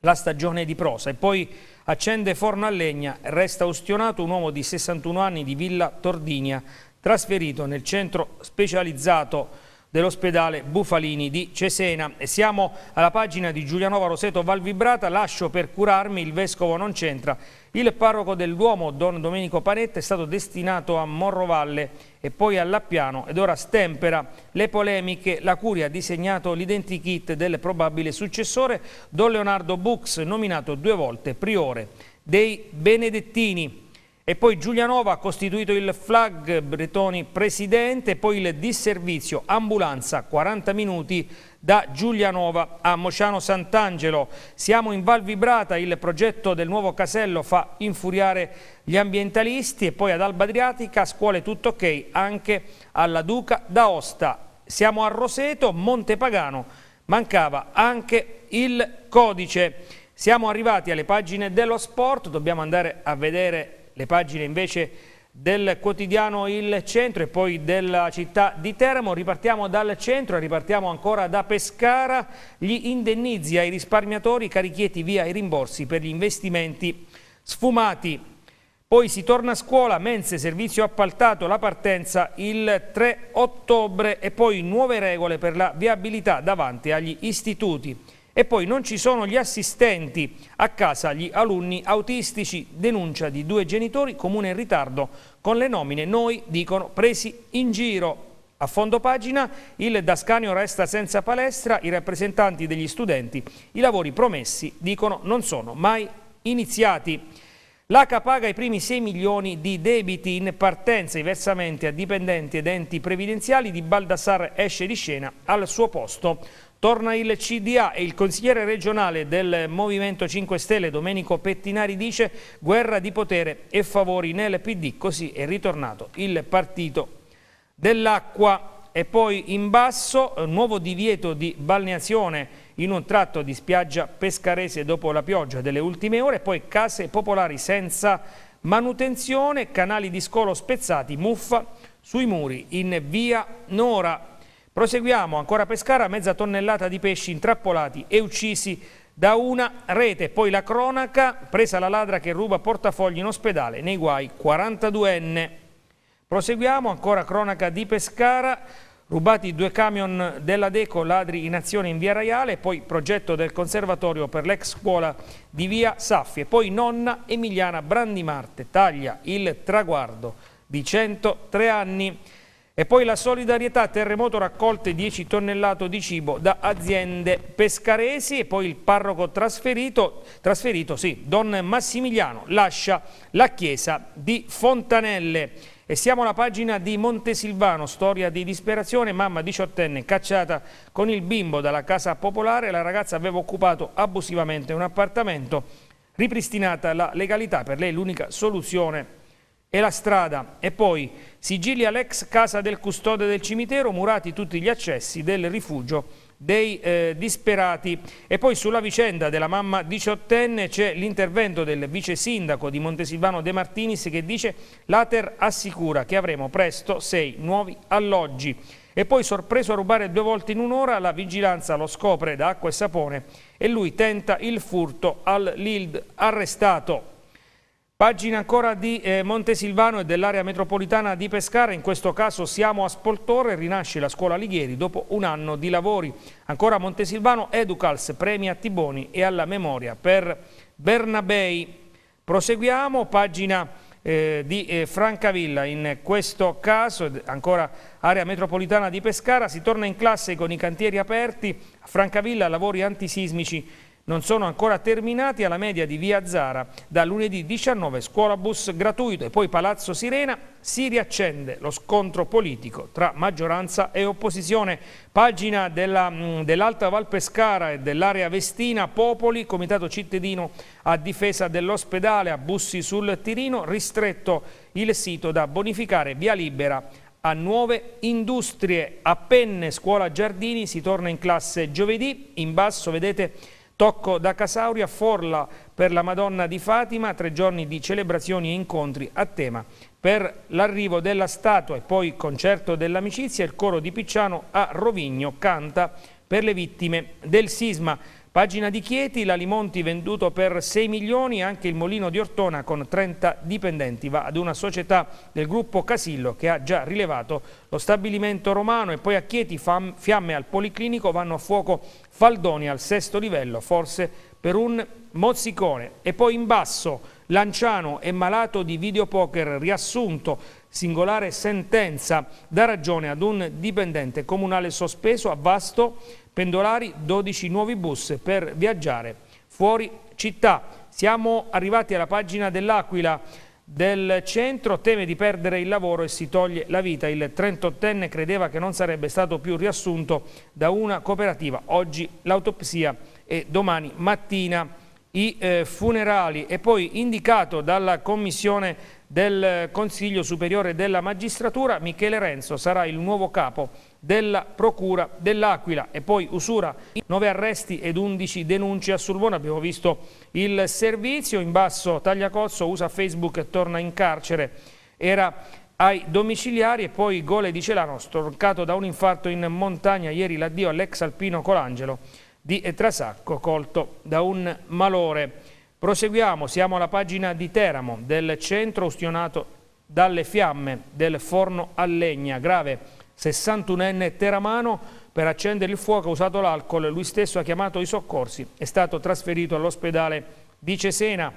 la stagione di prosa. E poi accende forno a legna, resta ustionato un uomo di 61 anni di Villa Tordinia, trasferito nel centro specializzato dell'ospedale Bufalini di Cesena. E siamo alla pagina di Giulianova Roseto Valvibrata, lascio per curarmi, il vescovo non c'entra. Il parroco del Duomo, Don Domenico Panetta, è stato destinato a Morrovalle e poi a Lappiano ed ora stempera le polemiche. La Curia ha disegnato l'identikit del probabile successore, Don Leonardo Bux, nominato due volte priore dei Benedettini. E poi Giulianova ha costituito il flag Bretoni presidente, poi il disservizio ambulanza 40 minuti da Giulianova a Mociano Sant'Angelo. Siamo in Val Vibrata, il progetto del nuovo casello fa infuriare gli ambientalisti e poi ad Alba Adriatica, scuole tutto ok anche alla Duca d'Aosta. Siamo a Roseto, Montepagano, mancava anche il codice. Siamo arrivati alle pagine dello sport, dobbiamo andare a vedere le pagine invece del quotidiano Il Centro e poi della città di Teramo. Ripartiamo dal centro, e ripartiamo ancora da Pescara. Gli indennizi ai risparmiatori, carichieti via i rimborsi per gli investimenti sfumati. Poi si torna a scuola, mense, servizio appaltato, la partenza il 3 ottobre e poi nuove regole per la viabilità davanti agli istituti. E poi non ci sono gli assistenti a casa, gli alunni autistici, denuncia di due genitori, comune in ritardo con le nomine, noi dicono presi in giro. A fondo pagina il Dascanio resta senza palestra, i rappresentanti degli studenti i lavori promessi dicono non sono mai iniziati. L'ACA paga i primi 6 milioni di debiti in partenza, i versamenti a dipendenti ed enti previdenziali di Baldassar esce di scena al suo posto. Torna il CDA e il consigliere regionale del Movimento 5 Stelle Domenico Pettinari dice guerra di potere e favori nel PD, così è ritornato il partito dell'acqua. E poi in basso eh, nuovo divieto di balneazione in un tratto di spiaggia pescarese dopo la pioggia delle ultime ore, poi case popolari senza manutenzione, canali di scolo spezzati, muffa sui muri in via Nora Proseguiamo ancora Pescara, mezza tonnellata di pesci intrappolati e uccisi da una rete. Poi la cronaca, presa la ladra che ruba portafogli in ospedale, nei guai 42enne. Proseguiamo ancora cronaca di Pescara, rubati due camion della Deco, ladri in azione in via Raiale, poi progetto del conservatorio per l'ex scuola di via Saffi e poi nonna Emiliana Brandimarte taglia il traguardo di 103 anni. E poi la solidarietà terremoto raccolte 10 tonnellate di cibo da aziende pescaresi e poi il parroco trasferito, trasferito sì, Don Massimiliano lascia la chiesa di Fontanelle. E siamo alla pagina di Montesilvano, storia di disperazione, mamma 18enne cacciata con il bimbo dalla casa popolare, la ragazza aveva occupato abusivamente un appartamento, ripristinata la legalità, per lei l'unica soluzione e la strada e poi sigilli all'ex casa del custode del cimitero, murati tutti gli accessi del rifugio dei eh, disperati. E poi sulla vicenda della mamma diciottenne c'è l'intervento del vice sindaco di Montesilvano De Martinis che dice l'Ater assicura che avremo presto sei nuovi alloggi. E poi sorpreso a rubare due volte in un'ora, la vigilanza lo scopre da acqua e sapone e lui tenta il furto al Lild arrestato. Pagina ancora di eh, Montesilvano e dell'area metropolitana di Pescara, in questo caso siamo a Spoltore, rinasce la scuola Alighieri dopo un anno di lavori. Ancora Montesilvano, Educals premi a Tiboni e alla memoria per Bernabei. Proseguiamo, pagina eh, di eh, Francavilla, in questo caso ancora area metropolitana di Pescara, si torna in classe con i cantieri aperti, a Francavilla lavori antisismici non sono ancora terminati alla media di Via Zara. Da lunedì 19 scuola bus gratuito e poi Palazzo Sirena si riaccende lo scontro politico tra maggioranza e opposizione. Pagina mm, dell'Alta dell Val Pescara e dell'area Vestina, Popoli, Comitato Cittadino a difesa dell'ospedale a Bussi sul Tirino, ristretto il sito da bonificare via libera a nuove industrie. A Penne, scuola Giardini, si torna in classe giovedì. In basso vedete Tocco da Casauria, Forla per la Madonna di Fatima, tre giorni di celebrazioni e incontri a tema per l'arrivo della statua e poi concerto dell'amicizia, il coro di Picciano a Rovigno canta per le vittime del sisma. Pagina di Chieti, l'Alimonti venduto per 6 milioni, anche il Molino di Ortona con 30 dipendenti va ad una società del gruppo Casillo che ha già rilevato lo stabilimento romano e poi a Chieti fiamme al Policlinico vanno a fuoco Faldoni al sesto livello, forse per un mozzicone. E poi in basso Lanciano è malato di videopoker riassunto, singolare sentenza, dà ragione ad un dipendente comunale sospeso a Vasto pendolari, 12 nuovi bus per viaggiare fuori città. Siamo arrivati alla pagina dell'Aquila del centro, teme di perdere il lavoro e si toglie la vita. Il 38enne credeva che non sarebbe stato più riassunto da una cooperativa. Oggi l'autopsia e domani mattina i eh, funerali. E poi indicato dalla Commissione del Consiglio Superiore della Magistratura, Michele Renzo sarà il nuovo capo della Procura dell'Aquila e poi usura 9 arresti ed 11 denunce a Sulvona, abbiamo visto il servizio, in basso Tagliacozzo usa Facebook e torna in carcere, era ai domiciliari e poi gole di Celano, storcato da un infarto in montagna, ieri l'addio all'ex alpino Colangelo di Trasacco, colto da un malore. Proseguiamo, siamo alla pagina di Teramo, del centro ustionato dalle fiamme del forno a legna. Grave, 61enne teramano, per accendere il fuoco ha usato l'alcol, lui stesso ha chiamato i soccorsi, è stato trasferito all'ospedale di Cesena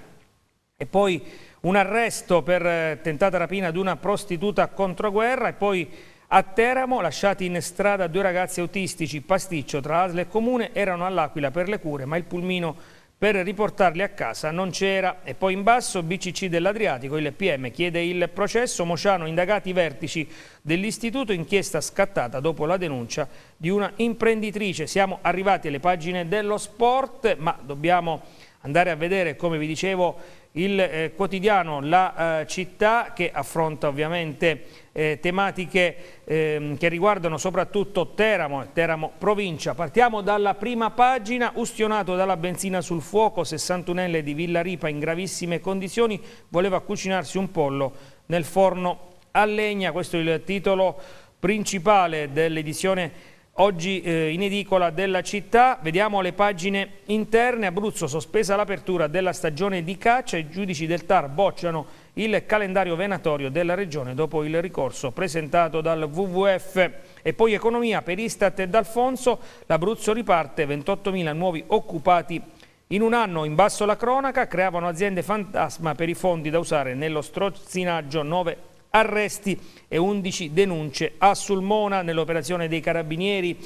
e poi un arresto per eh, tentata rapina di una prostituta controguerra e poi a Teramo, lasciati in strada due ragazzi autistici, pasticcio tra Asle e comune, erano all'Aquila per le cure, ma il pulmino per riportarli a casa non c'era. E poi in basso BCC dell'Adriatico, il PM chiede il processo. Mociano indagati i vertici dell'istituto, inchiesta scattata dopo la denuncia di una imprenditrice. Siamo arrivati alle pagine dello sport, ma dobbiamo andare a vedere, come vi dicevo, il eh, quotidiano La eh, Città che affronta ovviamente eh, tematiche ehm, che riguardano soprattutto Teramo e Teramo provincia. Partiamo dalla prima pagina, ustionato dalla benzina sul fuoco, 61enne di Villa Ripa in gravissime condizioni, voleva cucinarsi un pollo nel forno a legna, questo è il titolo principale dell'edizione oggi eh, in edicola della città. Vediamo le pagine interne. Abruzzo sospesa l'apertura della stagione di caccia, i giudici del TAR bocciano il calendario venatorio della Regione dopo il ricorso presentato dal WWF. E poi economia per Istat e D'Alfonso, l'Abruzzo riparte, 28.000 nuovi occupati in un anno, in basso la cronaca, creavano aziende fantasma per i fondi da usare nello strozzinaggio 9 arresti e 11 denunce a Sulmona nell'operazione dei carabinieri.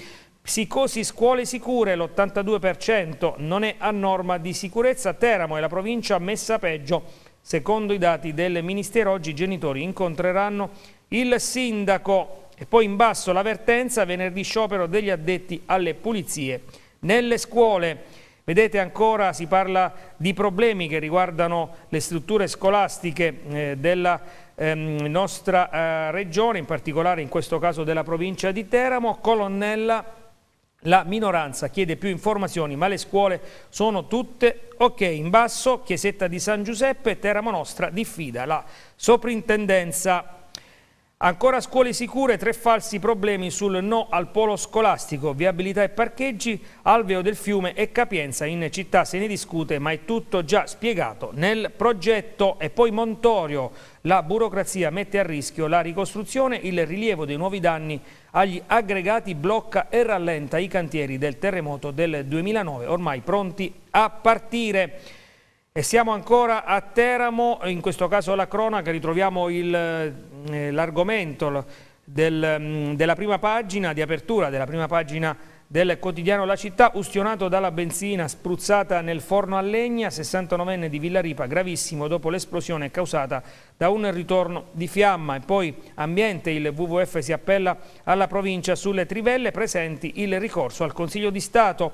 Psicosi scuole sicure, l'82% non è a norma di sicurezza. Teramo e la provincia messa peggio Secondo i dati del Ministero oggi i genitori incontreranno il sindaco e poi in basso l'avvertenza venerdì sciopero degli addetti alle pulizie nelle scuole. Vedete ancora si parla di problemi che riguardano le strutture scolastiche eh, della ehm, nostra eh, regione, in particolare in questo caso della provincia di Teramo. Colonnella la minoranza chiede più informazioni, ma le scuole sono tutte ok. In basso, Chiesetta di San Giuseppe, Teramo Nostra diffida la soprintendenza Ancora scuole sicure, tre falsi problemi sul no al polo scolastico, viabilità e parcheggi, alveo del fiume e capienza in città se ne discute, ma è tutto già spiegato nel progetto. E poi Montorio, la burocrazia mette a rischio la ricostruzione, il rilievo dei nuovi danni agli aggregati blocca e rallenta i cantieri del terremoto del 2009, ormai pronti a partire. E siamo ancora a Teramo, in questo caso la cronaca, ritroviamo eh, l'argomento del, mm, della prima pagina, di apertura della prima pagina del quotidiano La Città, ustionato dalla benzina spruzzata nel forno a legna, 69enne di Villaripa, gravissimo dopo l'esplosione causata da un ritorno di fiamma. E poi ambiente, il WWF si appella alla provincia sulle trivelle, presenti il ricorso al Consiglio di Stato.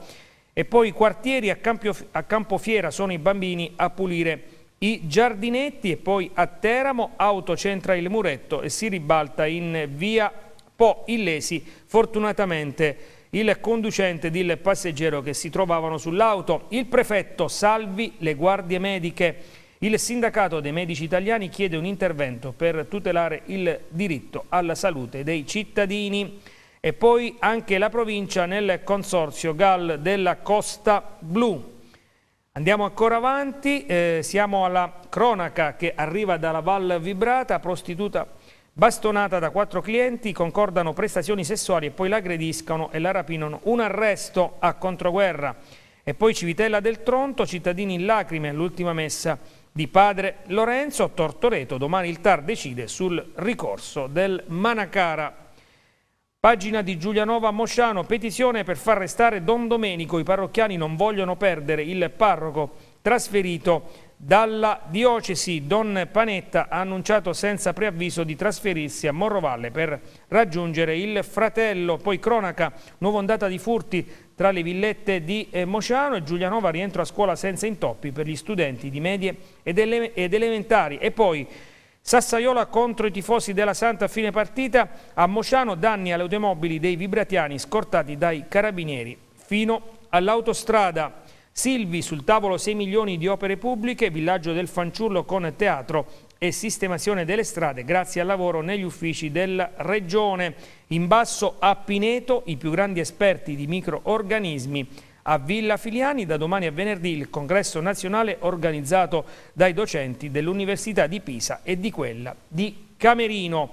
E poi i quartieri a, Campio, a Campofiera sono i bambini a pulire i giardinetti e poi a Teramo autocentra il muretto e si ribalta in via Po illesi fortunatamente il conducente ed il passeggero che si trovavano sull'auto. Il prefetto salvi le guardie mediche. Il sindacato dei medici italiani chiede un intervento per tutelare il diritto alla salute dei cittadini e poi anche la provincia nel consorzio GAL della Costa Blu. Andiamo ancora avanti, eh, siamo alla cronaca che arriva dalla Val Vibrata, prostituta bastonata da quattro clienti, concordano prestazioni sessuali e poi la aggrediscono e la rapinano. Un arresto a controguerra. E poi Civitella del Tronto, cittadini in lacrime, l'ultima messa di padre Lorenzo, Tortoreto, domani il TAR decide sul ricorso del Manacara. Pagina di Giulianova Mosciano, petizione per far restare Don Domenico, i parrocchiani non vogliono perdere il parroco trasferito dalla diocesi. Don Panetta ha annunciato senza preavviso di trasferirsi a Morrovalle per raggiungere il fratello. Poi cronaca, nuova ondata di furti tra le villette di eh, Mosciano e Giulianova rientro a scuola senza intoppi per gli studenti di medie ed, ele ed elementari. E poi Sassaiola contro i tifosi della Santa a fine partita, a Mociano danni alle automobili dei vibratiani scortati dai carabinieri fino all'autostrada. Silvi sul tavolo 6 milioni di opere pubbliche, villaggio del fanciullo con teatro e sistemazione delle strade grazie al lavoro negli uffici della Regione. In basso a Pineto i più grandi esperti di microorganismi a Villa Filiani. Da domani a venerdì il congresso nazionale organizzato dai docenti dell'Università di Pisa e di quella di Camerino.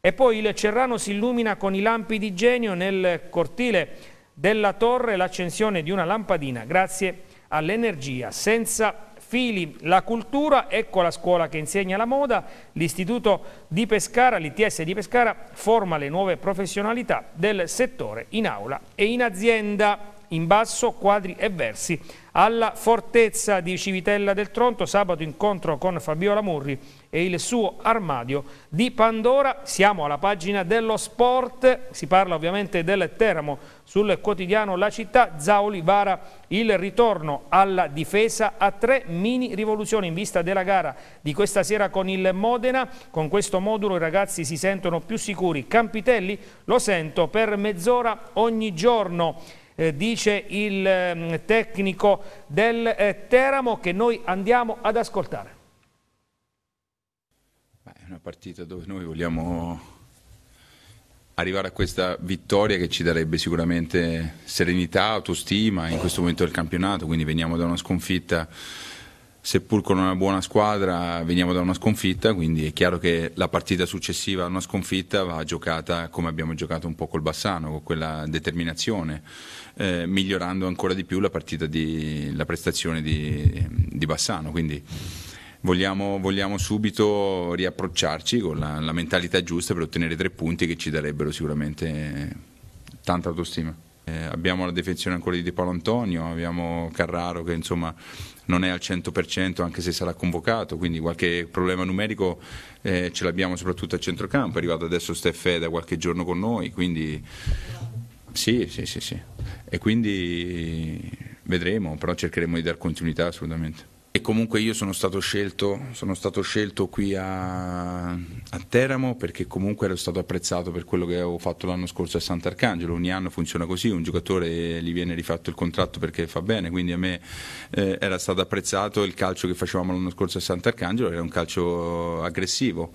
E poi il Cerrano si illumina con i lampi di genio nel cortile della torre l'accensione di una lampadina grazie all'energia senza fili la cultura, ecco la scuola che insegna la moda, l'istituto di Pescara, l'ITS di Pescara forma le nuove professionalità del settore in aula e in azienda in basso, quadri e versi. Alla fortezza di Civitella del Tronto, sabato incontro con Fabiola Murri e il suo armadio di Pandora. Siamo alla pagina dello sport, si parla ovviamente del Teramo sul quotidiano La Città. Zaoli vara il ritorno alla difesa a tre mini rivoluzioni in vista della gara di questa sera con il Modena. Con questo modulo i ragazzi si sentono più sicuri. Campitelli lo sento per mezz'ora ogni giorno. Eh, dice il mm, tecnico del eh, Teramo che noi andiamo ad ascoltare. È una partita dove noi vogliamo arrivare a questa vittoria che ci darebbe sicuramente serenità, autostima in questo momento del campionato, quindi veniamo da una sconfitta seppur con una buona squadra veniamo da una sconfitta, quindi è chiaro che la partita successiva a una sconfitta va giocata come abbiamo giocato un po' col Bassano, con quella determinazione eh, migliorando ancora di più la, di, la prestazione di, di, Bassano. Quindi vogliamo, vogliamo subito riapprocciarci con la, la mentalità giusta per ottenere tre punti che ci darebbero sicuramente tanta autostima eh, abbiamo la defezione ancora di De Paolo Antonio, abbiamo Carraro che insomma non è al 100% anche se sarà convocato, quindi qualche problema numerico eh, ce l'abbiamo soprattutto a centrocampo, è arrivato adesso Steffè da qualche giorno con noi, quindi sì, sì, sì, sì e quindi vedremo, però cercheremo di dar continuità assolutamente. E comunque io sono stato scelto, sono stato scelto qui a, a, Teramo perché comunque ero stato apprezzato per quello che avevo fatto l'anno scorso a Sant'Arcangelo, ogni anno funziona così, un giocatore gli viene rifatto il contratto perché fa bene, quindi a me eh, era stato apprezzato il calcio che facevamo l'anno scorso a Sant'Arcangelo, era un calcio aggressivo.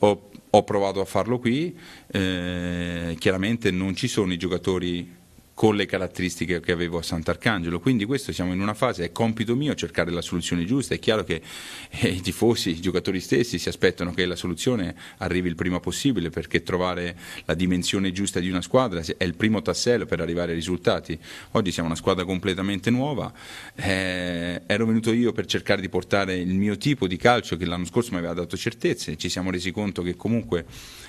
Ho, ho provato a farlo qui, eh, chiaramente non ci sono i giocatori con le caratteristiche che avevo a Sant'Arcangelo. Quindi questo siamo in una fase, è compito mio cercare la soluzione giusta. È chiaro che eh, i tifosi, i giocatori stessi si aspettano che la soluzione arrivi il prima possibile perché trovare la dimensione giusta di una squadra è il primo tassello per arrivare ai risultati. Oggi siamo una squadra completamente nuova, eh, ero venuto io per cercare di portare il mio tipo di calcio che l'anno scorso mi aveva dato certezze, ci siamo resi conto che comunque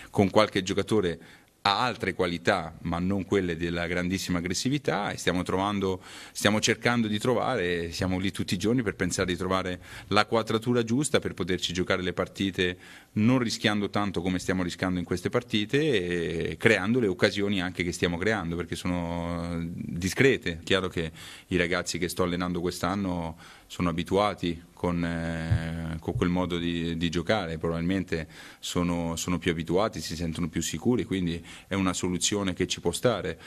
con qualche giocatore ha altre qualità, ma non quelle della grandissima aggressività e stiamo, trovando, stiamo cercando di trovare, siamo lì tutti i giorni per pensare di trovare la quadratura giusta per poterci giocare le partite non rischiando tanto come stiamo rischiando in queste partite e creando le occasioni anche che stiamo creando perché sono discrete. Chiaro che i ragazzi che sto allenando quest'anno sono abituati con, eh, con quel modo di, di giocare, probabilmente sono, sono più abituati, si sentono più sicuri, quindi è una soluzione che ci può stare.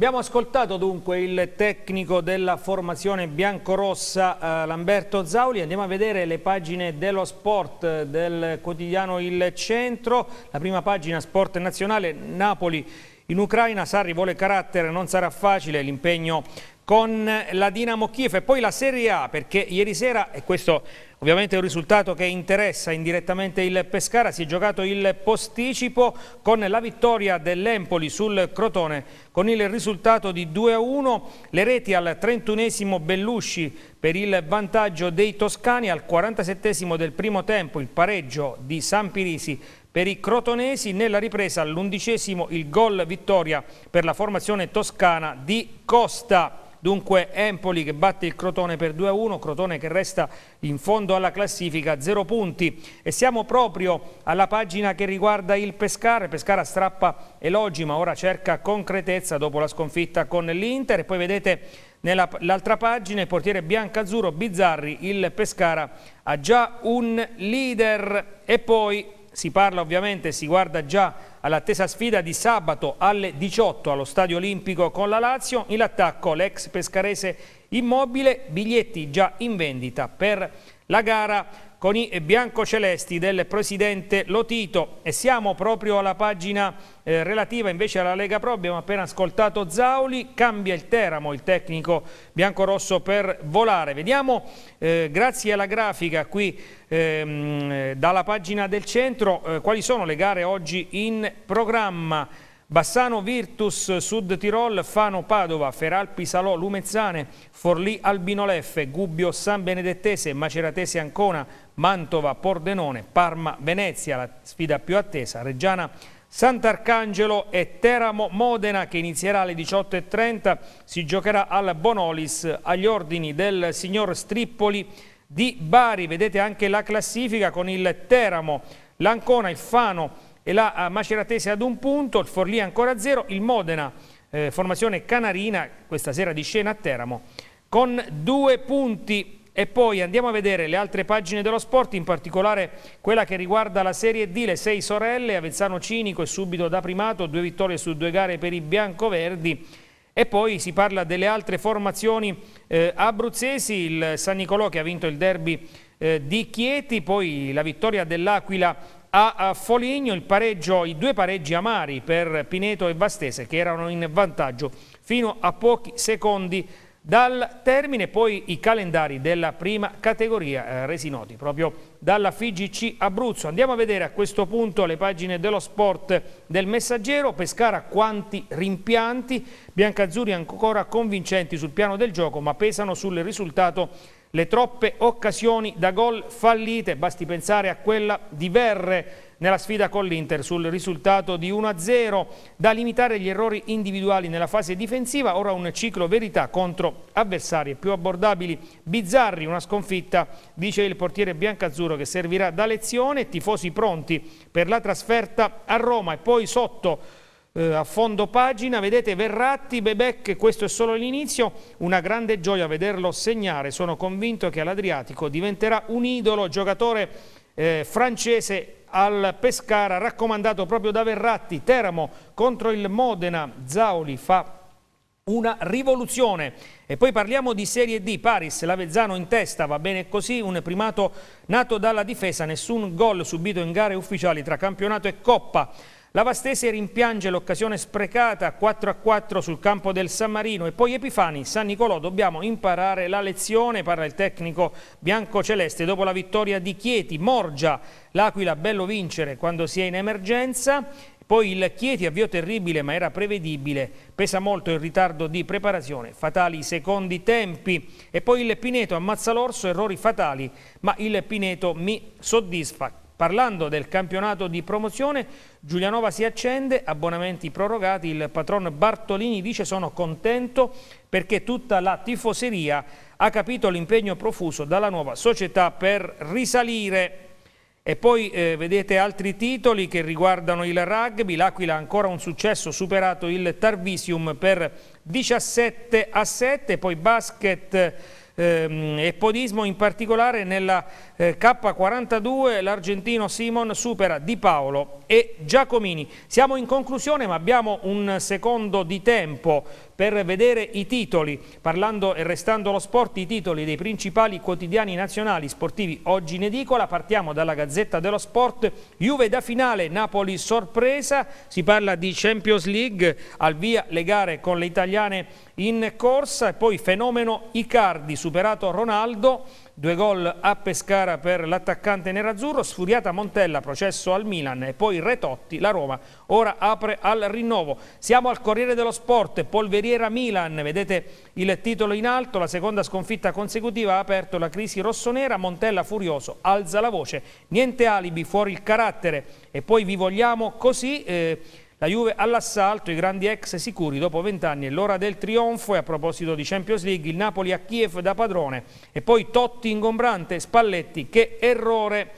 Abbiamo ascoltato dunque il tecnico della formazione biancorossa eh, Lamberto Zauli, andiamo a vedere le pagine dello sport eh, del quotidiano Il Centro, la prima pagina Sport Nazionale Napoli in Ucraina, Sarri vuole carattere, non sarà facile l'impegno con la Dinamo Kiev e poi la Serie A perché ieri sera, e questo ovviamente è un risultato che interessa indirettamente il Pescara, si è giocato il posticipo con la vittoria dell'Empoli sul Crotone con il risultato di 2-1, le reti al 31esimo Bellusci per il vantaggio dei toscani, al 47esimo del primo tempo il pareggio di San Pirisi per i crotonesi nella ripresa all'undicesimo il gol vittoria per la formazione toscana di Costa. Dunque Empoli che batte il Crotone per 2-1, Crotone che resta in fondo alla classifica, 0 punti. E siamo proprio alla pagina che riguarda il Pescara. Pescara strappa elogi ma ora cerca concretezza dopo la sconfitta con l'Inter. E poi vedete nell'altra pagina il portiere biancazzurro Bizzarri, il Pescara ha già un leader. E poi si parla ovviamente, si guarda già all'attesa sfida di sabato alle 18 allo Stadio Olimpico con la Lazio, in attacco l'ex pescarese immobile, biglietti già in vendita per la gara con i biancocelesti del presidente Lotito e siamo proprio alla pagina eh, relativa invece alla Lega Pro, abbiamo appena ascoltato Zauli, cambia il Teramo, il tecnico biancorosso per volare. Vediamo eh, grazie alla grafica qui ehm, dalla pagina del centro eh, quali sono le gare oggi in programma. Bassano, Virtus, Sud Tirol, Fano, Padova, Feralpi, Salò, Lumezzane, Forlì, Albino Leffe, Gubbio, San Benedettese, Maceratese, Ancona, Mantova, Pordenone, Parma, Venezia, la sfida più attesa, Reggiana, Sant'Arcangelo e Teramo Modena che inizierà alle 18.30 si giocherà al Bonolis agli ordini del signor Strippoli di Bari. Vedete anche la classifica con il Teramo, l'Ancona, il Fano, e la Maceratese ad un punto, il Forlì ancora a zero, il Modena, eh, formazione canarina, questa sera di scena a Teramo, con due punti. E poi andiamo a vedere le altre pagine dello sport, in particolare quella che riguarda la Serie D, le sei sorelle, Avezzano Cinico e subito da primato, due vittorie su due gare per i biancoverdi. E poi si parla delle altre formazioni eh, abruzzesi, il San Nicolò che ha vinto il derby eh, di Chieti, poi la vittoria dell'Aquila a Foligno pareggio, i due pareggi amari per Pineto e Vastese che erano in vantaggio fino a pochi secondi dal termine poi i calendari della prima categoria eh, resi noti proprio dalla FIGC Abruzzo. Andiamo a vedere a questo punto le pagine dello sport del messaggero, Pescara quanti rimpianti, biancazzurri ancora convincenti sul piano del gioco ma pesano sul risultato le troppe occasioni da gol fallite, basti pensare a quella di Verre nella sfida con l'Inter sul risultato di 1-0, da limitare gli errori individuali nella fase difensiva, ora un ciclo verità contro avversari più abbordabili, bizzarri, una sconfitta, dice il portiere biancazzurro che servirà da lezione, tifosi pronti per la trasferta a Roma e poi sotto eh, a fondo pagina, vedete Verratti, Bebec, questo è solo l'inizio, una grande gioia vederlo segnare, sono convinto che all'Adriatico diventerà un idolo, giocatore eh, francese al Pescara, raccomandato proprio da Verratti, Teramo contro il Modena, Zauli fa una rivoluzione. E poi parliamo di Serie D, Paris, l'Avezzano in testa, va bene così, un primato nato dalla difesa, nessun gol subito in gare ufficiali tra campionato e Coppa. La Vastese rimpiange l'occasione sprecata 4 a 4 sul campo del San Marino e poi Epifani, San Nicolò, dobbiamo imparare la lezione, parla il tecnico biancoceleste dopo la vittoria di Chieti, Morgia, l'Aquila bello vincere quando si è in emergenza, poi il Chieti avvio terribile ma era prevedibile, pesa molto il ritardo di preparazione, fatali i secondi tempi e poi il Pineto ammazza l'orso, errori fatali, ma il Pineto mi soddisfa. Parlando del campionato di promozione, Giulianova si accende, abbonamenti prorogati, il patron Bartolini dice sono contento perché tutta la tifoseria ha capito l'impegno profuso dalla nuova società per risalire. E poi eh, vedete altri titoli che riguardano il rugby, l'Aquila ha ancora un successo, superato il Tarvisium per 17 a 7, poi basket ehm, e podismo, in particolare nella eh, K42 l'argentino Simon supera Di Paolo e Giacomini. Siamo in conclusione ma abbiamo un secondo di tempo per vedere i titoli. Parlando e restando lo sport, i titoli dei principali quotidiani nazionali sportivi oggi in edicola. Partiamo dalla Gazzetta dello Sport. Juve da finale, Napoli sorpresa. Si parla di Champions League, al via le gare con le italiane in corsa. E poi fenomeno Icardi, superato Ronaldo due gol a Pescara per l'attaccante nerazzurro, sfuriata Montella, processo al Milan e poi Retotti, la Roma ora apre al rinnovo. Siamo al Corriere dello Sport, Polveriera Milan, vedete il titolo in alto, la seconda sconfitta consecutiva ha aperto la crisi rossonera, Montella furioso, alza la voce, niente alibi, fuori il carattere e poi vi vogliamo così... Eh, la Juve all'assalto, i grandi ex sicuri dopo vent'anni è l'ora del trionfo e a proposito di Champions League il Napoli a Kiev da padrone e poi Totti ingombrante, Spalletti che errore.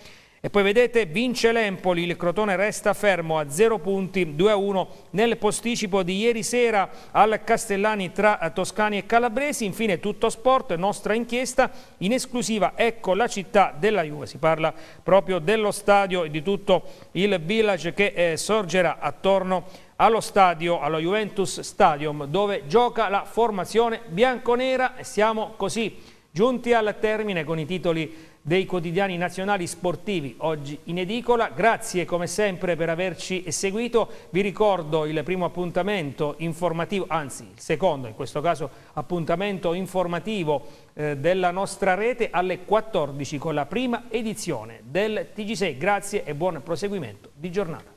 E poi vedete, vince l'Empoli, il Crotone resta fermo a 0 punti, 2 a 1 nel posticipo di ieri sera al Castellani tra Toscani e Calabresi. Infine tutto sport, nostra inchiesta in esclusiva, ecco la città della Juve. Si parla proprio dello stadio e di tutto il village che eh, sorgerà attorno allo stadio, allo Juventus Stadium, dove gioca la formazione bianconera e siamo così giunti al termine con i titoli dei quotidiani nazionali sportivi oggi in edicola. Grazie come sempre per averci seguito. Vi ricordo il primo appuntamento informativo, anzi il secondo in questo caso appuntamento informativo eh, della nostra rete alle 14 con la prima edizione del TG6. Grazie e buon proseguimento di giornata.